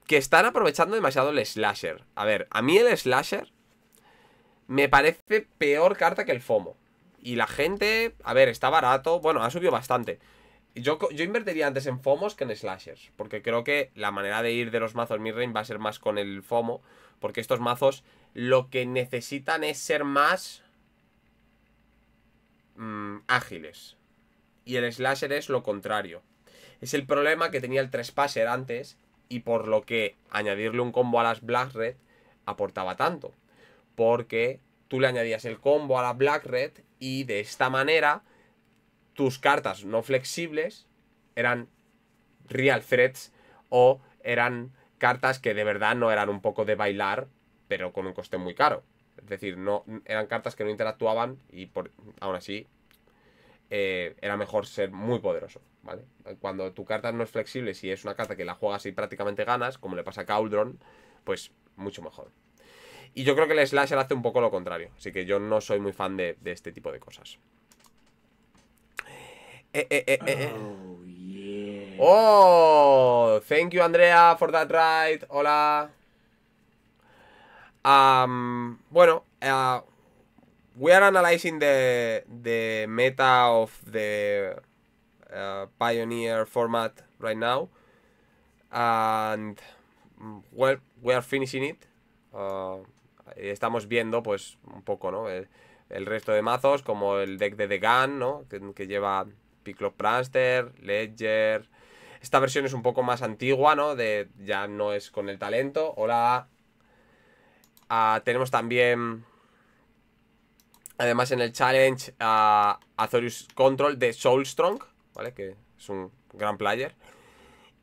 Que están aprovechando demasiado el slasher A ver, a mí el slasher Me parece peor carta que el FOMO Y la gente, a ver, está barato Bueno, ha subido bastante yo, invertiría antes en FOMOs que en slashers, porque creo que la manera de ir de los mazos Midrange va a ser más con el FOMO, porque estos mazos lo que necesitan es ser más mm, ágiles. Y el slasher es lo contrario. Es el problema que tenía el trespasser antes y por lo que añadirle un combo a las Black Red aportaba tanto. Porque tú le añadías el combo a la Black Red y de esta manera tus cartas no flexibles eran real threats o eran cartas que de verdad no eran un poco de bailar, pero con un coste muy caro. Es decir, no, eran cartas que no interactuaban y por, aún así eh, era mejor ser muy poderoso, ¿vale? Cuando tu carta no es flexible, si es una carta que la juegas y prácticamente ganas, como le pasa a Cauldron, pues mucho mejor. Y yo creo que el Slasher hace un poco lo contrario, así que yo no soy muy fan de este tipo de cosas. Eh, eh, eh, oh, yeah. oh, thank you, Andrea, for that ride. Hola. Um, bueno, uh, we are analyzing the, the meta of the uh, Pioneer format right now. And, mm, we are finishing it. Uh, estamos viendo, pues, un poco, ¿no? El, resto de mazos, como el deck de The Gun, ¿no? que, que lleva pranster Ledger. Esta versión es un poco más antigua, ¿no? De, ya no es con el talento. Hola. Ah, tenemos también, además en el challenge, a Azorius Control de Soulstrong, ¿vale? Que es un gran player.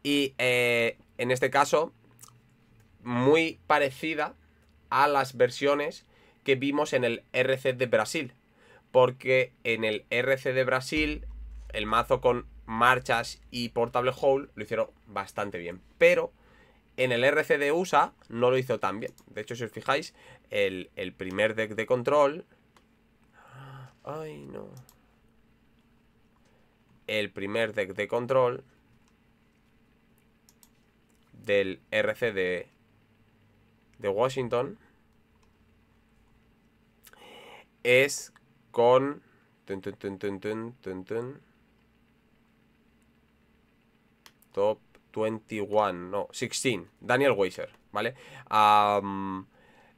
Y eh, en este caso, muy parecida a las versiones que vimos en el RC de Brasil. Porque en el RC de Brasil el mazo con marchas y portable hole lo hicieron bastante bien. Pero en el RC de USA no lo hizo tan bien. De hecho, si os fijáis, el, primer deck de control... Ay, no. El primer deck de control del RC de, Washington es con... Top 21, no, 16, Daniel Weiser, ¿vale?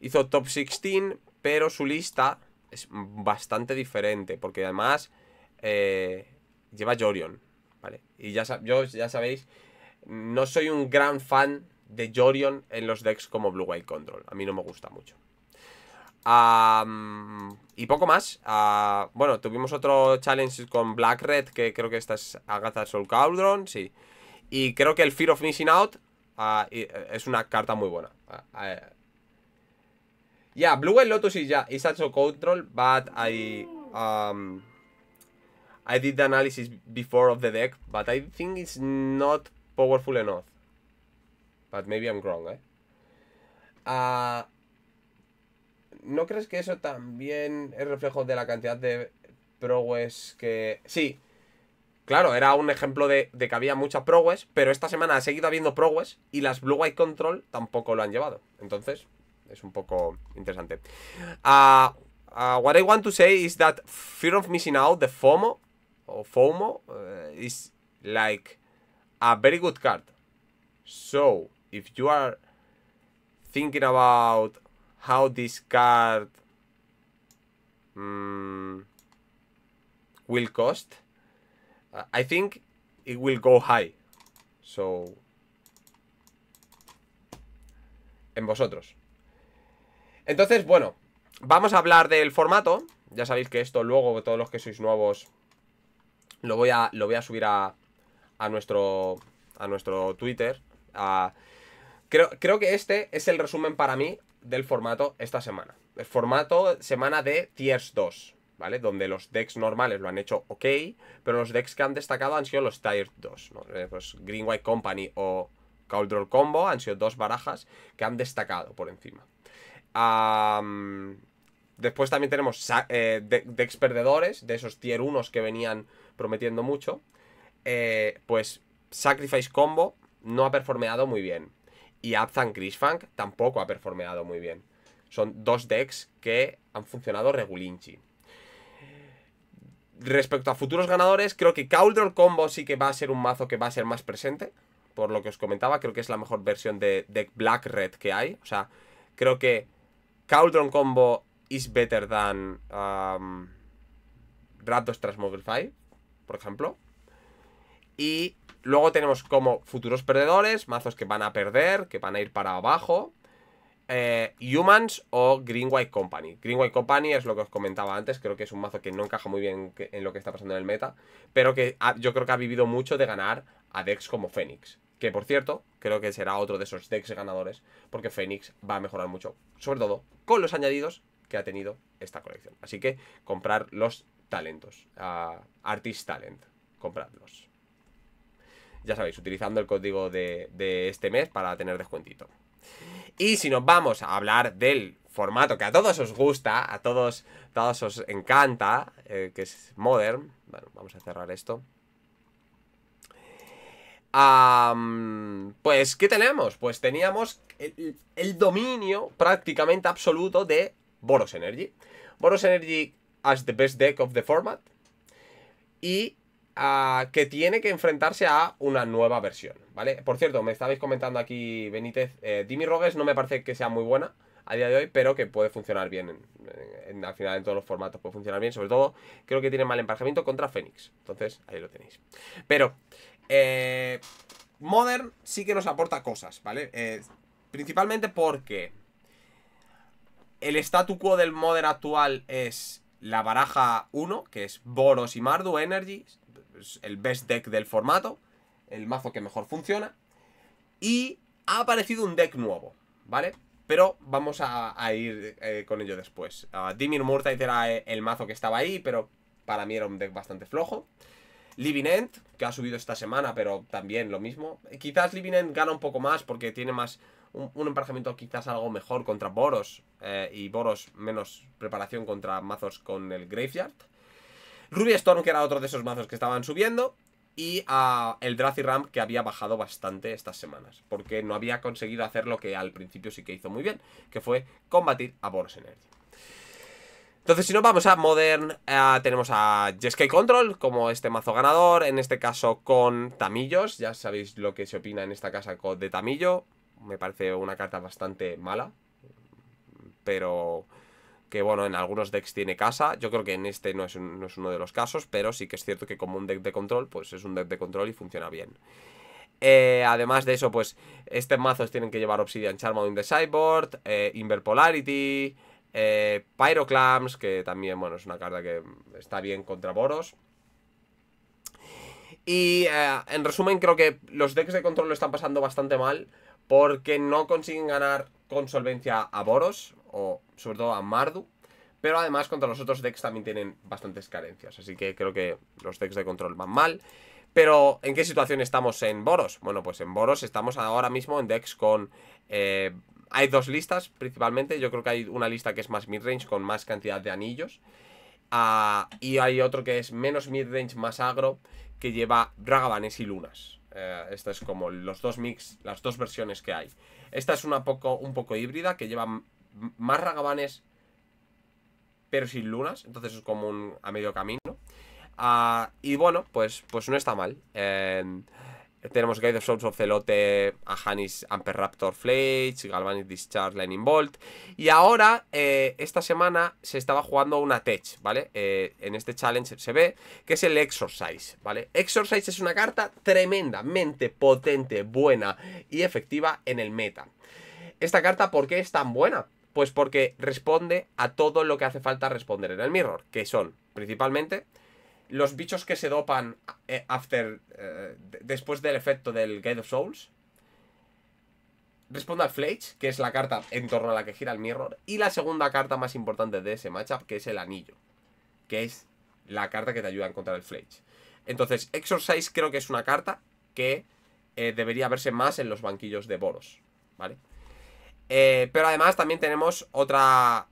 hizo Top 16, pero su lista es bastante diferente, porque además eh, lleva Jorion, ¿vale? Y ya, ya sabéis, no soy un gran fan de Jorion en los decks como Blue White Control, a mí no me gusta mucho. y poco más. Ah, bueno, tuvimos otro challenge con Black Red, que creo que esta es Agatha Soul Cauldron, sí. Y creo que el Fear of Missing Out ah, eh, es una carta muy buena. Ah, ah, eh. ya Blue and Lotus is, ya is control, but I... Um, I did the analysis before of the deck, but I think it's not powerful enough. But maybe I'm wrong, eh? ¿No crees que eso también es reflejo de la cantidad de prowess que... Sí, Claro, era un ejemplo de, que había muchas progress, pero esta semana ha seguido habiendo progress y las Blue White Control tampoco lo han llevado. Entonces, es un poco interesante. Ah, ah, what I want to say is that fear of missing out, the FOMO, o FOMO, eh, is like a very good card. So, if you are thinking about how this card mm, will cost, Uh, I think it will go high. So... En vosotros. Entonces, bueno, vamos a hablar del formato. Ya sabéis que esto luego, todos los que sois nuevos, lo voy a, lo voy a subir a, a, nuestro, a nuestro Twitter. Ah, creo, creo que este es el resumen para mí del formato esta semana. El formato semana de Tiers 2. ¿vale? Donde los decks normales lo han hecho ok, pero los decks que han destacado han sido los Tier 2, eh, pues Green White Company o Cauldron Combo han sido dos barajas que han destacado por encima. después también tenemos eh, decks perdedores, de esos Tier 1 que venían prometiendo mucho. Eh, pues Sacrifice Combo no ha performeado muy bien. Y Abzan Grisfang tampoco ha performeado muy bien. Son dos decks que han funcionado regulinchi respecto a futuros ganadores, creo que Cauldron Combo sí que va a ser un mazo que va a ser más presente. Por lo que os comentaba, creo que es la mejor versión de, deck Black Red que hay. O sea, creo que Cauldron Combo is better than um, Raptors Transmogrify, por ejemplo. Y luego tenemos como futuros perdedores, mazos que van a perder, que van a ir para abajo. Eh, humans o Green White Company. Green White Company es lo que os comentaba antes, creo que es un mazo que no encaja muy bien en lo que está pasando en el meta, pero que yo creo que ha vivido mucho de ganar a decks como Fénix. Que por cierto, creo que será otro de esos decks ganadores, porque Fénix va a mejorar mucho, sobre todo con los añadidos que ha tenido esta colección. Así que comprar los talentos, Artist Talent, compradlos. Ya sabéis, utilizando el código de, de este mes para tener descuentito. Y si nos vamos a hablar del formato que a todos os gusta, a todos, todos os encanta, eh, que es Modern. Bueno, vamos a cerrar esto. pues, ¿qué tenemos? Pues teníamos el, el, dominio prácticamente absoluto de Boros Energy. Boros Energy as the best deck of the format. Y que tiene que enfrentarse a una nueva versión, ¿vale? Por cierto, me estabais comentando aquí, Benítez, eh, Dimi Rogues no me parece que sea muy buena a día de hoy, pero que puede funcionar bien. En, al final, en todos los formatos puede funcionar bien. Sobre todo, creo que tiene mal emparejamiento contra Fénix. Entonces, ahí lo tenéis. Pero, eh, Modern sí que nos aporta cosas, ¿vale? Eh, principalmente porque el statu quo del Modern actual es la baraja 1, que es Boros y Mardu Energies el best deck del formato, el mazo que mejor funciona. Y ha aparecido un deck nuevo, ¿vale? Pero vamos a, ir eh, con ello después. Ah, Dimir Murta era eh, el mazo que estaba ahí, pero para mí era un deck bastante flojo. Living End, que ha subido esta semana, pero también lo mismo. Quizás Living End gana un poco más porque tiene más un, un emparejamiento quizás algo mejor contra Boros eh, y Boros menos preparación contra mazos con el Graveyard. Ruby Storm, que era otro de esos mazos que estaban subiendo. Y ah, el Drazi Ramp, que había bajado bastante estas semanas. Porque no había conseguido hacer lo que al principio sí que hizo muy bien. Que fue combatir a Boros Energy. Entonces, si nos vamos a Modern, eh, tenemos a Jeskai Control como este mazo ganador, en este caso con Tamillos, ya sabéis lo que se opina en esta casa de Tamillo, me parece una carta bastante mala, pero que bueno, en algunos decks tiene casa, yo creo que en este no es, uno de los casos, pero sí que es cierto que como un deck de control, pues es un deck de control y funciona bien. Eh, además de eso, pues estos mazos tienen que llevar Obsidian Charm on the Sideboard, eh, Inverpolarity. Polarity, eh, Pyroclams, que también, bueno, es una carta que está bien contra Boros. Y en resumen, creo que los decks de control lo están pasando bastante mal porque no consiguen ganar con solvencia a Boros o sobre todo a Mardu. Pero además contra los otros decks también tienen bastantes carencias. Así que creo que los decks de control van mal. Pero, ¿en qué situación estamos en Boros? Bueno, pues en Boros estamos ahora mismo en decks con... Eh, hay dos listas principalmente. Yo creo que hay una lista que es más midrange con más cantidad de anillos. Ah, y hay otro que es menos midrange, más agro, que lleva Dragabanes y Lunas. Uh, esta es como los dos mix, las dos versiones que hay. Esta es una poco, un poco híbrida, que lleva más ragabanes, pero sin lunas. Entonces es como un a medio camino. Ah, y bueno, pues, pues no está mal. tenemos Guide of Souls celote Ajanis Amperraptor Flage, Galvanic Discharge, Lightning Bolt. Y ahora, eh, esta semana se estaba jugando una tech, ¿vale? Eh, en este challenge se ve que es el Exorcise, ¿vale? Exorcise es una carta tremendamente potente, buena y efectiva en el meta. ¿Esta carta por qué es tan buena? Pues porque responde a todo lo que hace falta responder en el mirror, que son principalmente los bichos que se dopan eh, after, eh, después del efecto del Gate of Souls. Responde al Flage, que es la carta en torno a la que gira el mirror. Y la segunda carta más importante de ese matchup, que es el anillo. Que es la carta que te ayuda a encontrar el Flage. Entonces, Exorcise creo que es una carta que eh, debería verse más en los banquillos de Boros. ¿Vale? Eh, pero además también tenemos otra...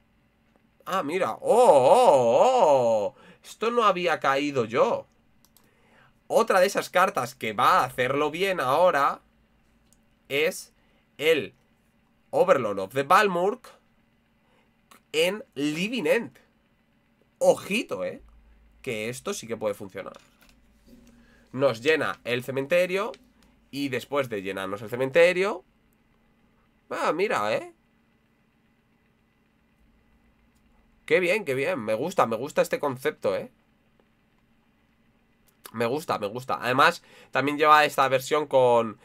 Ah, mira. ¡Oh, oh, oh! Esto no había caído yo. Otra de esas cartas que va a hacerlo bien ahora es el Overlord of the Balmurk en Living End. Ojito, ¿eh? Que esto sí que puede funcionar. Nos llena el cementerio y después de llenarnos el cementerio, Ah, mira, ¿eh? Qué bien, qué bien. Me gusta, me gusta este concepto, ¿eh? Me gusta, me gusta. Además, también lleva esta versión con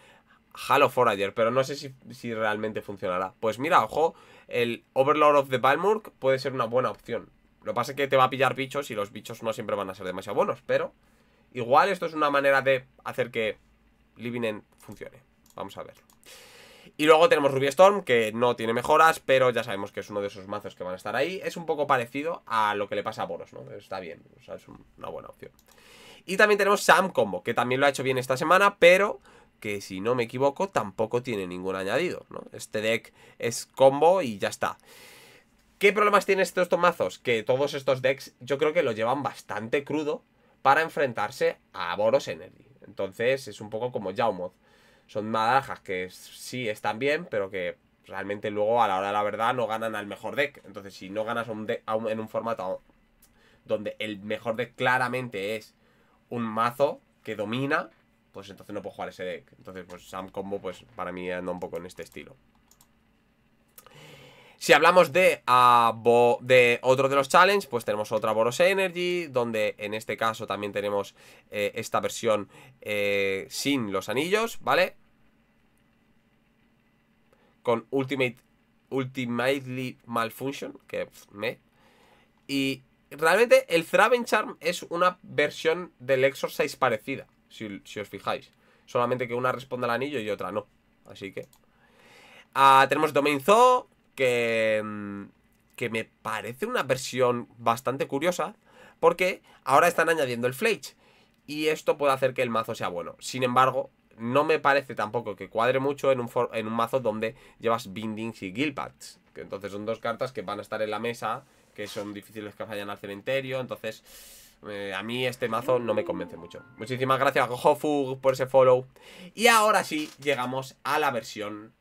Halo Forager, pero no sé si, realmente funcionará. Pues mira, ojo, el Overlord of the Balmurk puede ser una buena opción. Lo que pasa es que te va a pillar bichos y los bichos no siempre van a ser demasiado buenos, pero igual esto es una manera de hacer que Living funcione. Vamos a verlo. Y luego tenemos Ruby Storm, que no tiene mejoras, pero ya sabemos que es uno de esos mazos que van a estar ahí. Es un poco parecido a lo que le pasa a Boros, ¿no? Está bien, o sea, es una buena opción. Y también tenemos Sam Combo, que también lo ha hecho bien esta semana, pero que si no me equivoco tampoco tiene ningún añadido, ¿no? Este deck es combo y ya está. ¿Qué problemas tienen estos mazos? Que todos estos decks yo creo que lo llevan bastante crudo para enfrentarse a Boros Energy. Entonces es un poco como Jaumoth son barajas que sí están bien, pero que realmente luego a la hora de la verdad no ganan al mejor deck. Entonces, si no ganas un en un formato donde el mejor deck claramente es un mazo que domina, pues entonces no puedo jugar ese deck. Entonces, pues Sam Combo, pues para mí anda un poco en este estilo. Si hablamos de, ah, de otro de los challenges, pues tenemos otra Boros Energy, donde en este caso también tenemos eh, esta versión eh, sin los anillos, ¿vale? Con Ultimate Ultimately Malfunction, que me... Y realmente el Thraven Charm es una versión del Exorcise parecida, si, os fijáis. Solamente que una responde al anillo y otra no. Así que... Ah, tenemos Domain Zoo, que, mm, que me parece una versión bastante curiosa, porque ahora están añadiendo el Flage, y esto puede hacer que el mazo sea bueno. Sin embargo, no me parece tampoco que cuadre mucho en un, en un mazo donde llevas Bindings y Gilpads, que entonces son dos cartas que van a estar en la mesa, que son difíciles que vayan al cementerio, entonces... Eh, a mí este mazo no me convence mucho. Muchísimas gracias a Hofu por ese follow. Y ahora sí, llegamos a la versión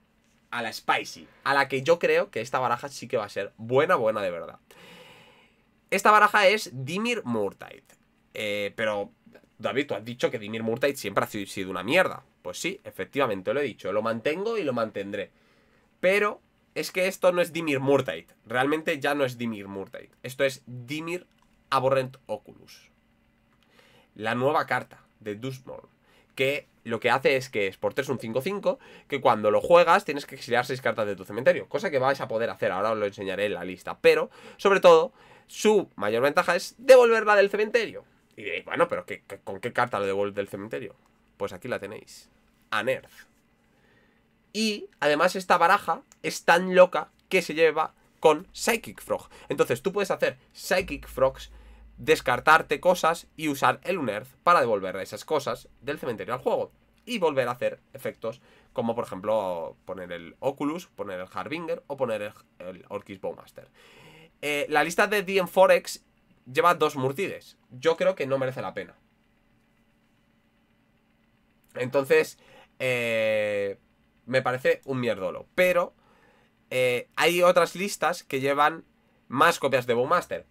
a la Spicy, a la que yo creo que esta baraja sí que va a ser buena, buena de verdad. Esta baraja es Dimir Murtait. Eh, pero, David, tú has dicho que Dimir Murtaid siempre ha sido una mierda. Pues sí, efectivamente, lo he dicho. Lo mantengo y lo mantendré. Pero es que esto no es Dimir Murtaid. Realmente ya no es Dimir Murtaid. Esto es Dimir Aborrent Oculus. La nueva carta de Dusmorn. Que lo que hace es que es por 3 un 5-5, que cuando lo juegas tienes que exiliar 6 cartas de tu cementerio, cosa que vais a poder hacer, ahora os lo enseñaré en la lista, pero sobre todo su mayor ventaja es devolverla del cementerio. Y eh, bueno, pero ¿con qué carta lo devuelve del cementerio? Pues aquí la tenéis, Nerd. Y además esta baraja es tan loca que se lleva con Psychic Frog. Entonces tú puedes hacer Psychic Frogs descartarte cosas y usar el Unearth para devolver esas cosas del cementerio al juego. Y volver a hacer efectos como por ejemplo poner el Oculus, poner el Harbinger o poner el, Orchis Bowmaster. Eh, la lista de dm forex lleva dos Murtides. Yo creo que no merece la pena. Entonces, eh, me parece un mierdolo. Pero eh, hay otras listas que llevan más copias de Bowmaster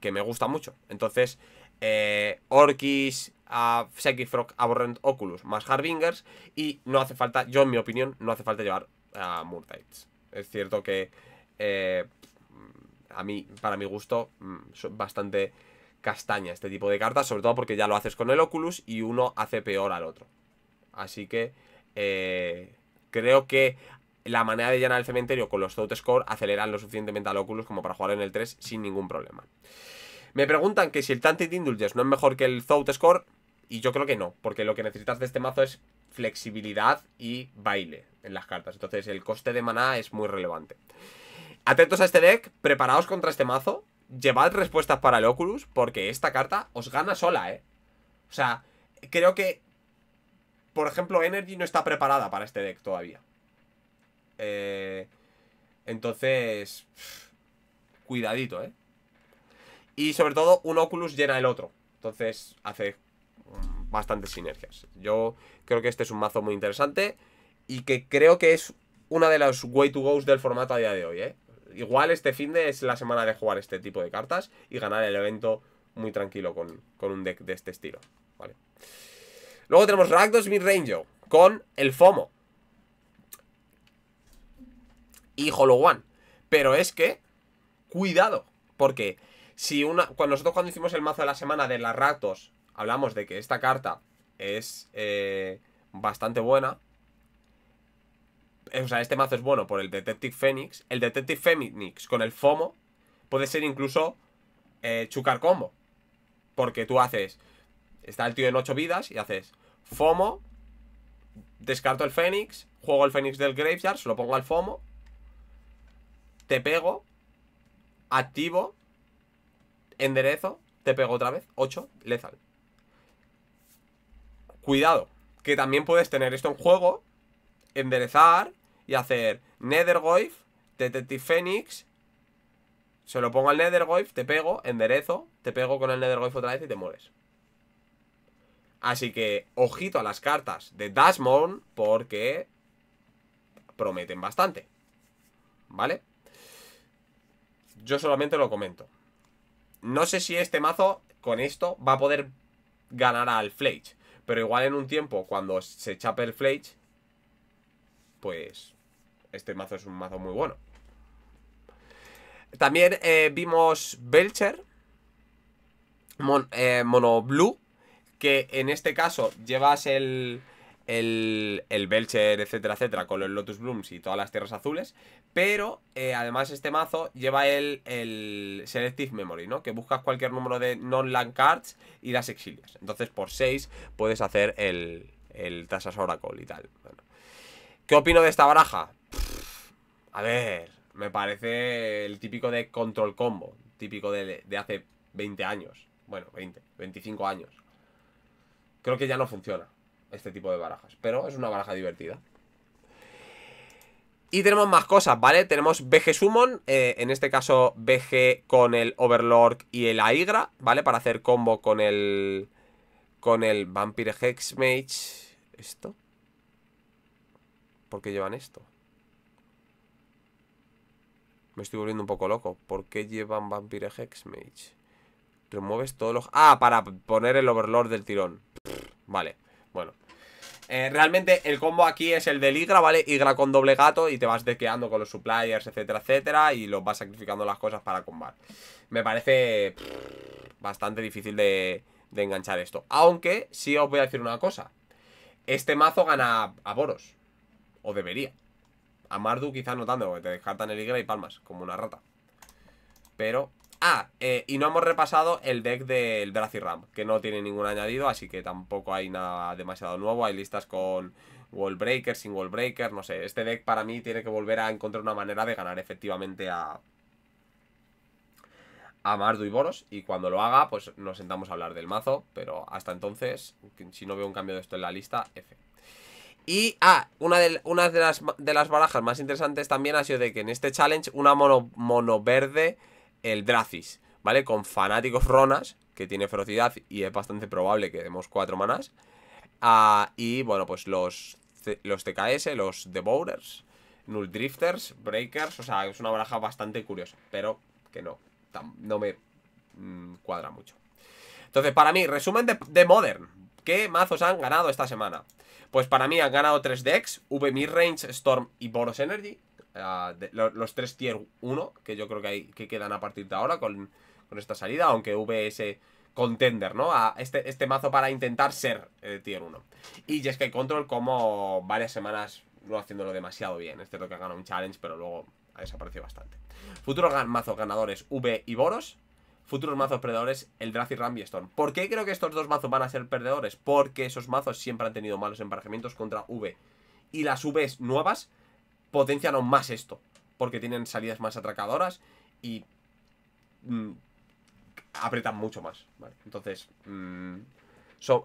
que, me gusta mucho. Entonces, eh, Orkis, a Frog, Aborrent Oculus más Harbingers. Y no hace falta, yo en mi opinión, no hace falta llevar a Murtites. Es cierto que eh, a mí, para mi gusto, mm, son bastante castaña este tipo de cartas, sobre todo porque ya lo haces con el Oculus y uno hace peor al otro. Así que eh, creo que la manera de llenar el cementerio con los Thought Score aceleran lo suficientemente al Oculus como para jugar en el 3 sin ningún problema. Me preguntan que si el Tantit Indulges no es mejor que el Thought Score, y yo creo que no, porque lo que necesitas de este mazo es flexibilidad y baile en las cartas. Entonces el coste de maná es muy relevante. Atentos a este deck, preparaos contra este mazo, llevad respuestas para el Oculus, porque esta carta os gana sola, ¿eh? O sea, creo que, por ejemplo, Energy no está preparada para este deck todavía. Eh, entonces, cuidadito, ¿eh? Y sobre todo, un Oculus llena el otro. Entonces, hace bastantes sinergias. Yo creo que este es un mazo muy interesante y que creo que es una de las way to goes del formato a día de hoy, ¿eh? Igual este fin de es la semana de jugar este tipo de cartas y ganar el evento muy tranquilo con, un deck de este estilo, ¿vale? Luego tenemos Ragdos Midrange con el FOMO y Hollow One. Pero es que, cuidado, porque si una, cuando nosotros cuando hicimos el mazo de la semana de las ratos, hablamos de que esta carta es eh, bastante buena. Eh, o sea, este mazo es bueno por el Detective Phoenix. El Detective Phoenix con el FOMO puede ser incluso eh, chucar combo. Porque tú haces. Está el tío en 8 vidas y haces FOMO. Descarto el Fénix. Juego el Fénix del Graveyard. Se lo pongo al FOMO te pego, activo, enderezo, te pego otra vez, 8, lethal. Cuidado, que también puedes tener esto en juego, enderezar y hacer Nethergoif, Detective Phoenix, se lo pongo al Nethergoif, te pego, enderezo, te pego con el Nethergoif otra vez y te mueres. Así que, ojito a las cartas de Dasmond. porque prometen bastante. ¿Vale? yo solamente lo comento. No sé si este mazo, con esto, va a poder ganar al Flage. Pero igual en un tiempo, cuando se chape el Flage, pues este mazo es un mazo muy bueno. También eh, vimos Belcher, eh, Mono Blue, que en este caso llevas el, el, el Belcher, etcétera, etcétera, con los Lotus Blooms y todas las tierras azules, pero eh, además este mazo lleva el, Selective Memory, ¿no? Que buscas cualquier número de non-land cards y las exilias. Entonces por 6 puedes hacer el, el Tasas Oracle y tal. ¿Qué opino de esta baraja? a ver, me parece el típico de control combo. Típico de, de hace 20 años. Bueno, 20, 25 años. Creo que ya no funciona este tipo de barajas. Pero es una baraja divertida. Y tenemos más cosas, ¿vale? Tenemos BG Summon, eh, en este caso BG con el Overlord y el Aigra, ¿vale? Para hacer combo con el... Con el Vampire Hexmage... ¿Esto? ¿Por qué llevan esto? Me estoy volviendo un poco loco. ¿Por qué llevan Vampire Hexmage? Remueves todos los... Ah, para poner el Overlord del tirón. vale, bueno. Eh, realmente el combo aquí es el del Igra, ¿vale? Igra con doble gato y te vas dequeando con los suppliers, etcétera, etcétera Y los vas sacrificando las cosas para combat Me parece bastante difícil de, enganchar esto Aunque sí os voy a decir una cosa Este mazo gana a Boros O debería A Mardu quizás no tanto, porque te descartan el Igra y palmas, como una rata Pero Ah, eh, y no hemos repasado el deck del Ram, que no tiene ningún añadido, así que tampoco hay nada demasiado nuevo. Hay listas con wallbreaker, sin wallbreaker, no sé. Este deck para mí tiene que volver a encontrar una manera de ganar efectivamente a, a Mardu y Boros. Y cuando lo haga, pues nos sentamos a hablar del mazo. Pero hasta entonces, si no veo un cambio de esto en la lista, F. Y, ah, una, de, las, de las barajas más interesantes también ha sido de que en este challenge una mono, mono verde el Dracis, ¿vale? Con fanáticos Ronas, que tiene ferocidad y es bastante probable que demos 4 manas ah, y bueno, pues los, los TKS, los Devourers, Null Drifters, Breakers, o sea, es una baraja bastante curiosa, pero que no, no me mm, cuadra mucho. Entonces, para mí, resumen de, de, Modern. ¿Qué mazos han ganado esta semana? Pues para mí han ganado 3 decks, V Midrange, Storm y Boros Energy los tres tier 1 que yo creo que, hay, que quedan a partir de ahora con, esta salida, aunque VS contender, ¿no? A este, este mazo para intentar ser eh, tier 1. Y Jeskai Control como varias semanas no haciéndolo demasiado bien. Es cierto que ha ganado un challenge, pero luego ha desaparecido bastante. Futuros mazos ganadores V y Boros. Futuros mazos perdedores, el draft y Storm. ¿Por qué creo que estos dos mazos van a ser perdedores? Porque esos mazos siempre han tenido malos emparejamientos contra V. Y las Vs nuevas potencian aún más esto, porque tienen salidas más atracadoras y mm, aprietan apretan mucho más. Entonces, mm,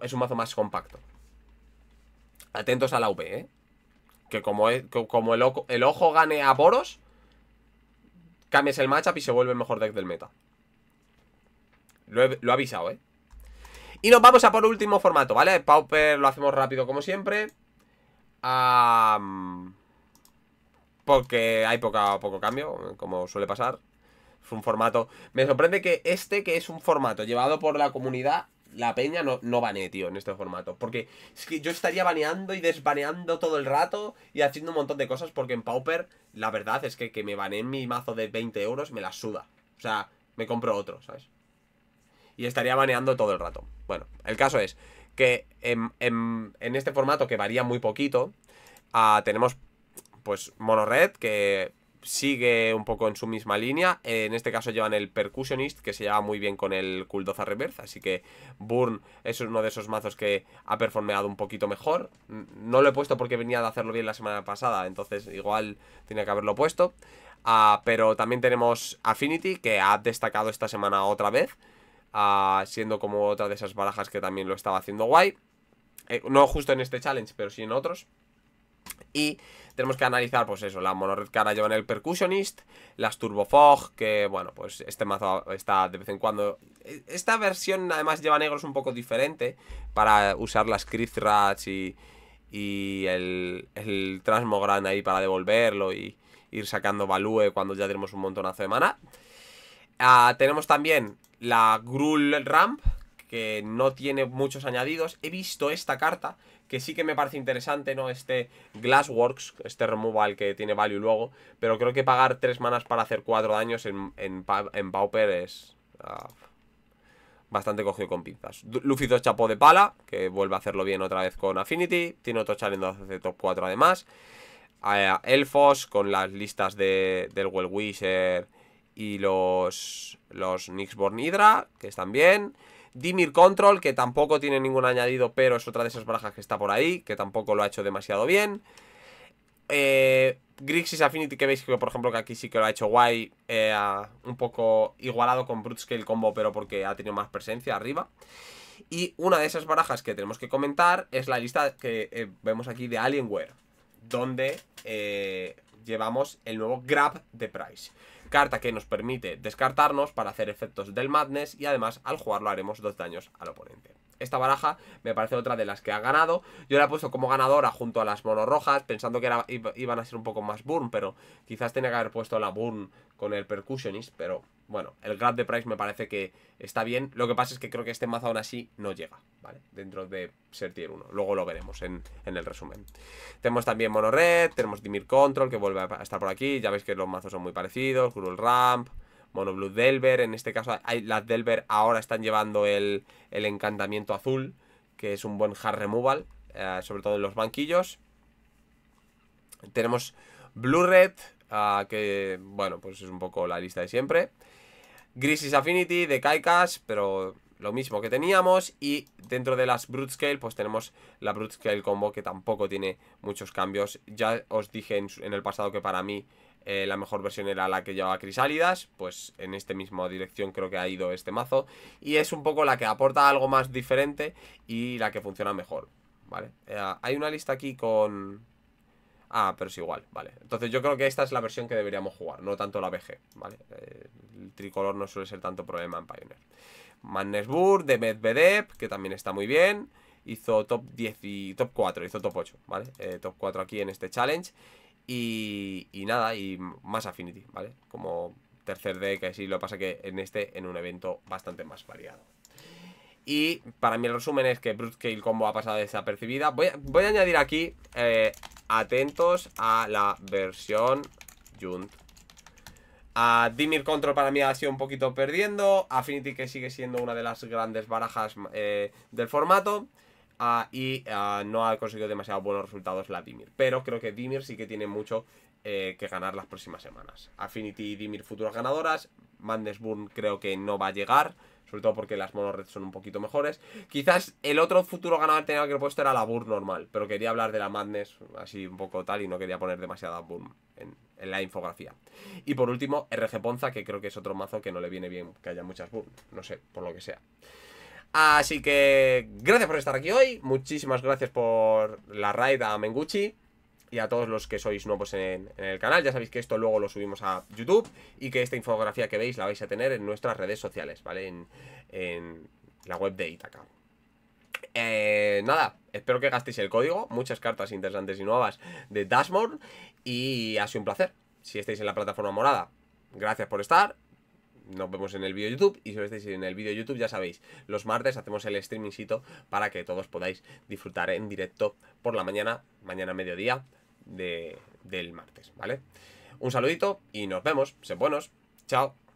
es un mazo más compacto. Atentos a la V, ¿eh? Que como, como el, ojo, gane a Boros, cambies el matchup y se vuelve el mejor deck del meta. Lo he, avisado, ¿eh? Y nos vamos a por último formato, ¿vale? Pauper lo hacemos rápido como siempre. A porque hay poca, poco cambio, como suele pasar. Es un formato... Me sorprende que este, que es un formato llevado por la comunidad, la peña no, no banee, tío, en este formato. Porque es que yo estaría baneando y desbaneando todo el rato y haciendo un montón de cosas porque en Pauper, la verdad es que que me baneen mi mazo de 20 euros me la suda. O sea, me compro otro, ¿sabes? Y estaría baneando todo el rato. Bueno, el caso es que en, este formato que varía muy poquito, ah, tenemos pues Red que sigue un poco en su misma línea. en este caso llevan el Percussionist, que se lleva muy bien con el Kuldoza Reverse. Así que Burn es uno de esos mazos que ha performeado un poquito mejor. No lo he puesto porque venía de hacerlo bien la semana pasada, entonces igual tenía que haberlo puesto. Ah, pero también tenemos Affinity, que ha destacado esta semana otra vez. Ah, siendo como otra de esas barajas que también lo estaba haciendo guay. Eh, no justo en este challenge, pero sí en otros. Y tenemos que analizar, pues eso, la monored que ahora llevan el Percussionist, las Turbofog, que bueno, pues este mazo está de vez en cuando... E, esta versión además lleva negros un poco diferente para usar las Rats. y, y el, el Transmogran ahí para devolverlo y ir sacando Value cuando ya tenemos un montonazo de mana. Ah, tenemos también la Gruul Ramp, que no tiene muchos añadidos. He visto esta carta que sí que me parece interesante, ¿no? Este Glassworks, este removal que tiene value luego, pero creo que pagar 3 manas para hacer 4 daños en, en, Pauper es... Ah, bastante cogido con pinzas. Luffy 2 de pala, que vuelve a hacerlo bien otra vez con Affinity. Tiene otro challenge de top 4 además. Elfos con las listas del Well Wisher y los, los Nixborn Hydra, que están bien. Dimir Control, que tampoco tiene ningún añadido, pero es otra de esas barajas que está por ahí, que tampoco lo ha hecho demasiado bien. Eh, Grixis Affinity, que veis que por ejemplo que aquí sí que lo ha hecho guay, eh, un poco igualado con Brute Scale Combo, pero porque ha tenido más presencia arriba. Y una de esas barajas que tenemos que comentar es la lista que eh, vemos aquí de Alienware, donde llevamos el nuevo Grab de Price carta que nos permite descartarnos para hacer efectos del Madness y además al jugarlo haremos dos daños al oponente. Esta baraja me parece otra de las que ha ganado. Yo la he puesto como ganadora junto a las rojas pensando que iban a ser un poco más burn, pero quizás tenía que haber puesto la burn con el percussionist, pero bueno, el grab de price me parece que está bien. Lo que pasa es que creo que este mazo aún así no llega, ¿vale? Dentro de ser tier 1. Luego lo veremos en, el resumen. Tenemos también Mono Red, tenemos Dimir Control, que vuelve a estar por aquí. Ya veis que los mazos son muy parecidos. Gruul Ramp, Mono Blue Delver. En este caso, las Delver ahora están llevando el, encantamiento azul, que es un buen hard removal, eh, sobre todo en los banquillos. Tenemos Blue Red, ah, que, bueno, pues es un poco la lista de siempre. Grisys Affinity de Kaikas, pero lo mismo que teníamos y dentro de las Brute Scale pues tenemos la Brute Scale Combo que tampoco tiene muchos cambios. Ya os dije en, el pasado que para mí eh, la mejor versión era la que llevaba Crisálidas, pues en esta misma dirección creo que ha ido este mazo y es un poco la que aporta algo más diferente y la que funciona mejor, ¿vale? Eh, hay una lista aquí con... Ah, pero es igual, vale. Entonces yo creo que esta es la versión que deberíamos jugar, no tanto la BG, ¿vale? Eh, tricolor no suele ser tanto problema en Pioneer. Magnesburg, de Medvedev, que también está muy bien. Hizo top 10 y top 4, hizo top 8, ¿vale? Eh, top 4 aquí en este challenge. Y, nada, y más Affinity, ¿vale? Como tercer deck, que sí, lo pasa que en este, en un evento bastante más variado. Y para mí el resumen es que Brute Combo ha pasado desapercibida. Voy a, añadir aquí, eh, atentos a la versión Junt a Dimir Control para mí ha sido un poquito perdiendo. Affinity que sigue siendo una de las grandes barajas eh, del formato. Ah, y ah, no ha conseguido demasiados buenos resultados la Dimir. Pero creo que Dimir sí que tiene mucho eh, que ganar las próximas semanas. Affinity y Dimir futuras ganadoras. Mandesburn creo que no va a llegar. Sobre todo porque las mono son un poquito mejores. Quizás el otro futuro ganador que tenía que haber puesto era la Burn normal. Pero quería hablar de la Madness así un poco tal y no quería poner demasiada Burn en, en la infografía. Y por último, RG Ponza, que creo que es otro mazo que no le viene bien que haya muchas no sé, por lo que sea. Así que gracias por estar aquí hoy, muchísimas gracias por la raid a Menguchi y a todos los que sois nuevos en, el canal. Ya sabéis que esto luego lo subimos a YouTube y que esta infografía que veis la vais a tener en nuestras redes sociales, ¿vale? En, en la web de Itaca. Eh, nada, espero que gastéis el código. Muchas cartas interesantes y nuevas de Dashboard. Y ha sido un placer. Si estáis en la plataforma morada, gracias por estar. Nos vemos en el vídeo YouTube y si estáis en el vídeo YouTube ya sabéis, los martes hacemos el streamingcito para que todos podáis disfrutar en directo por la mañana, mañana mediodía del martes, ¿vale? Un saludito y nos vemos, sed buenos, chao.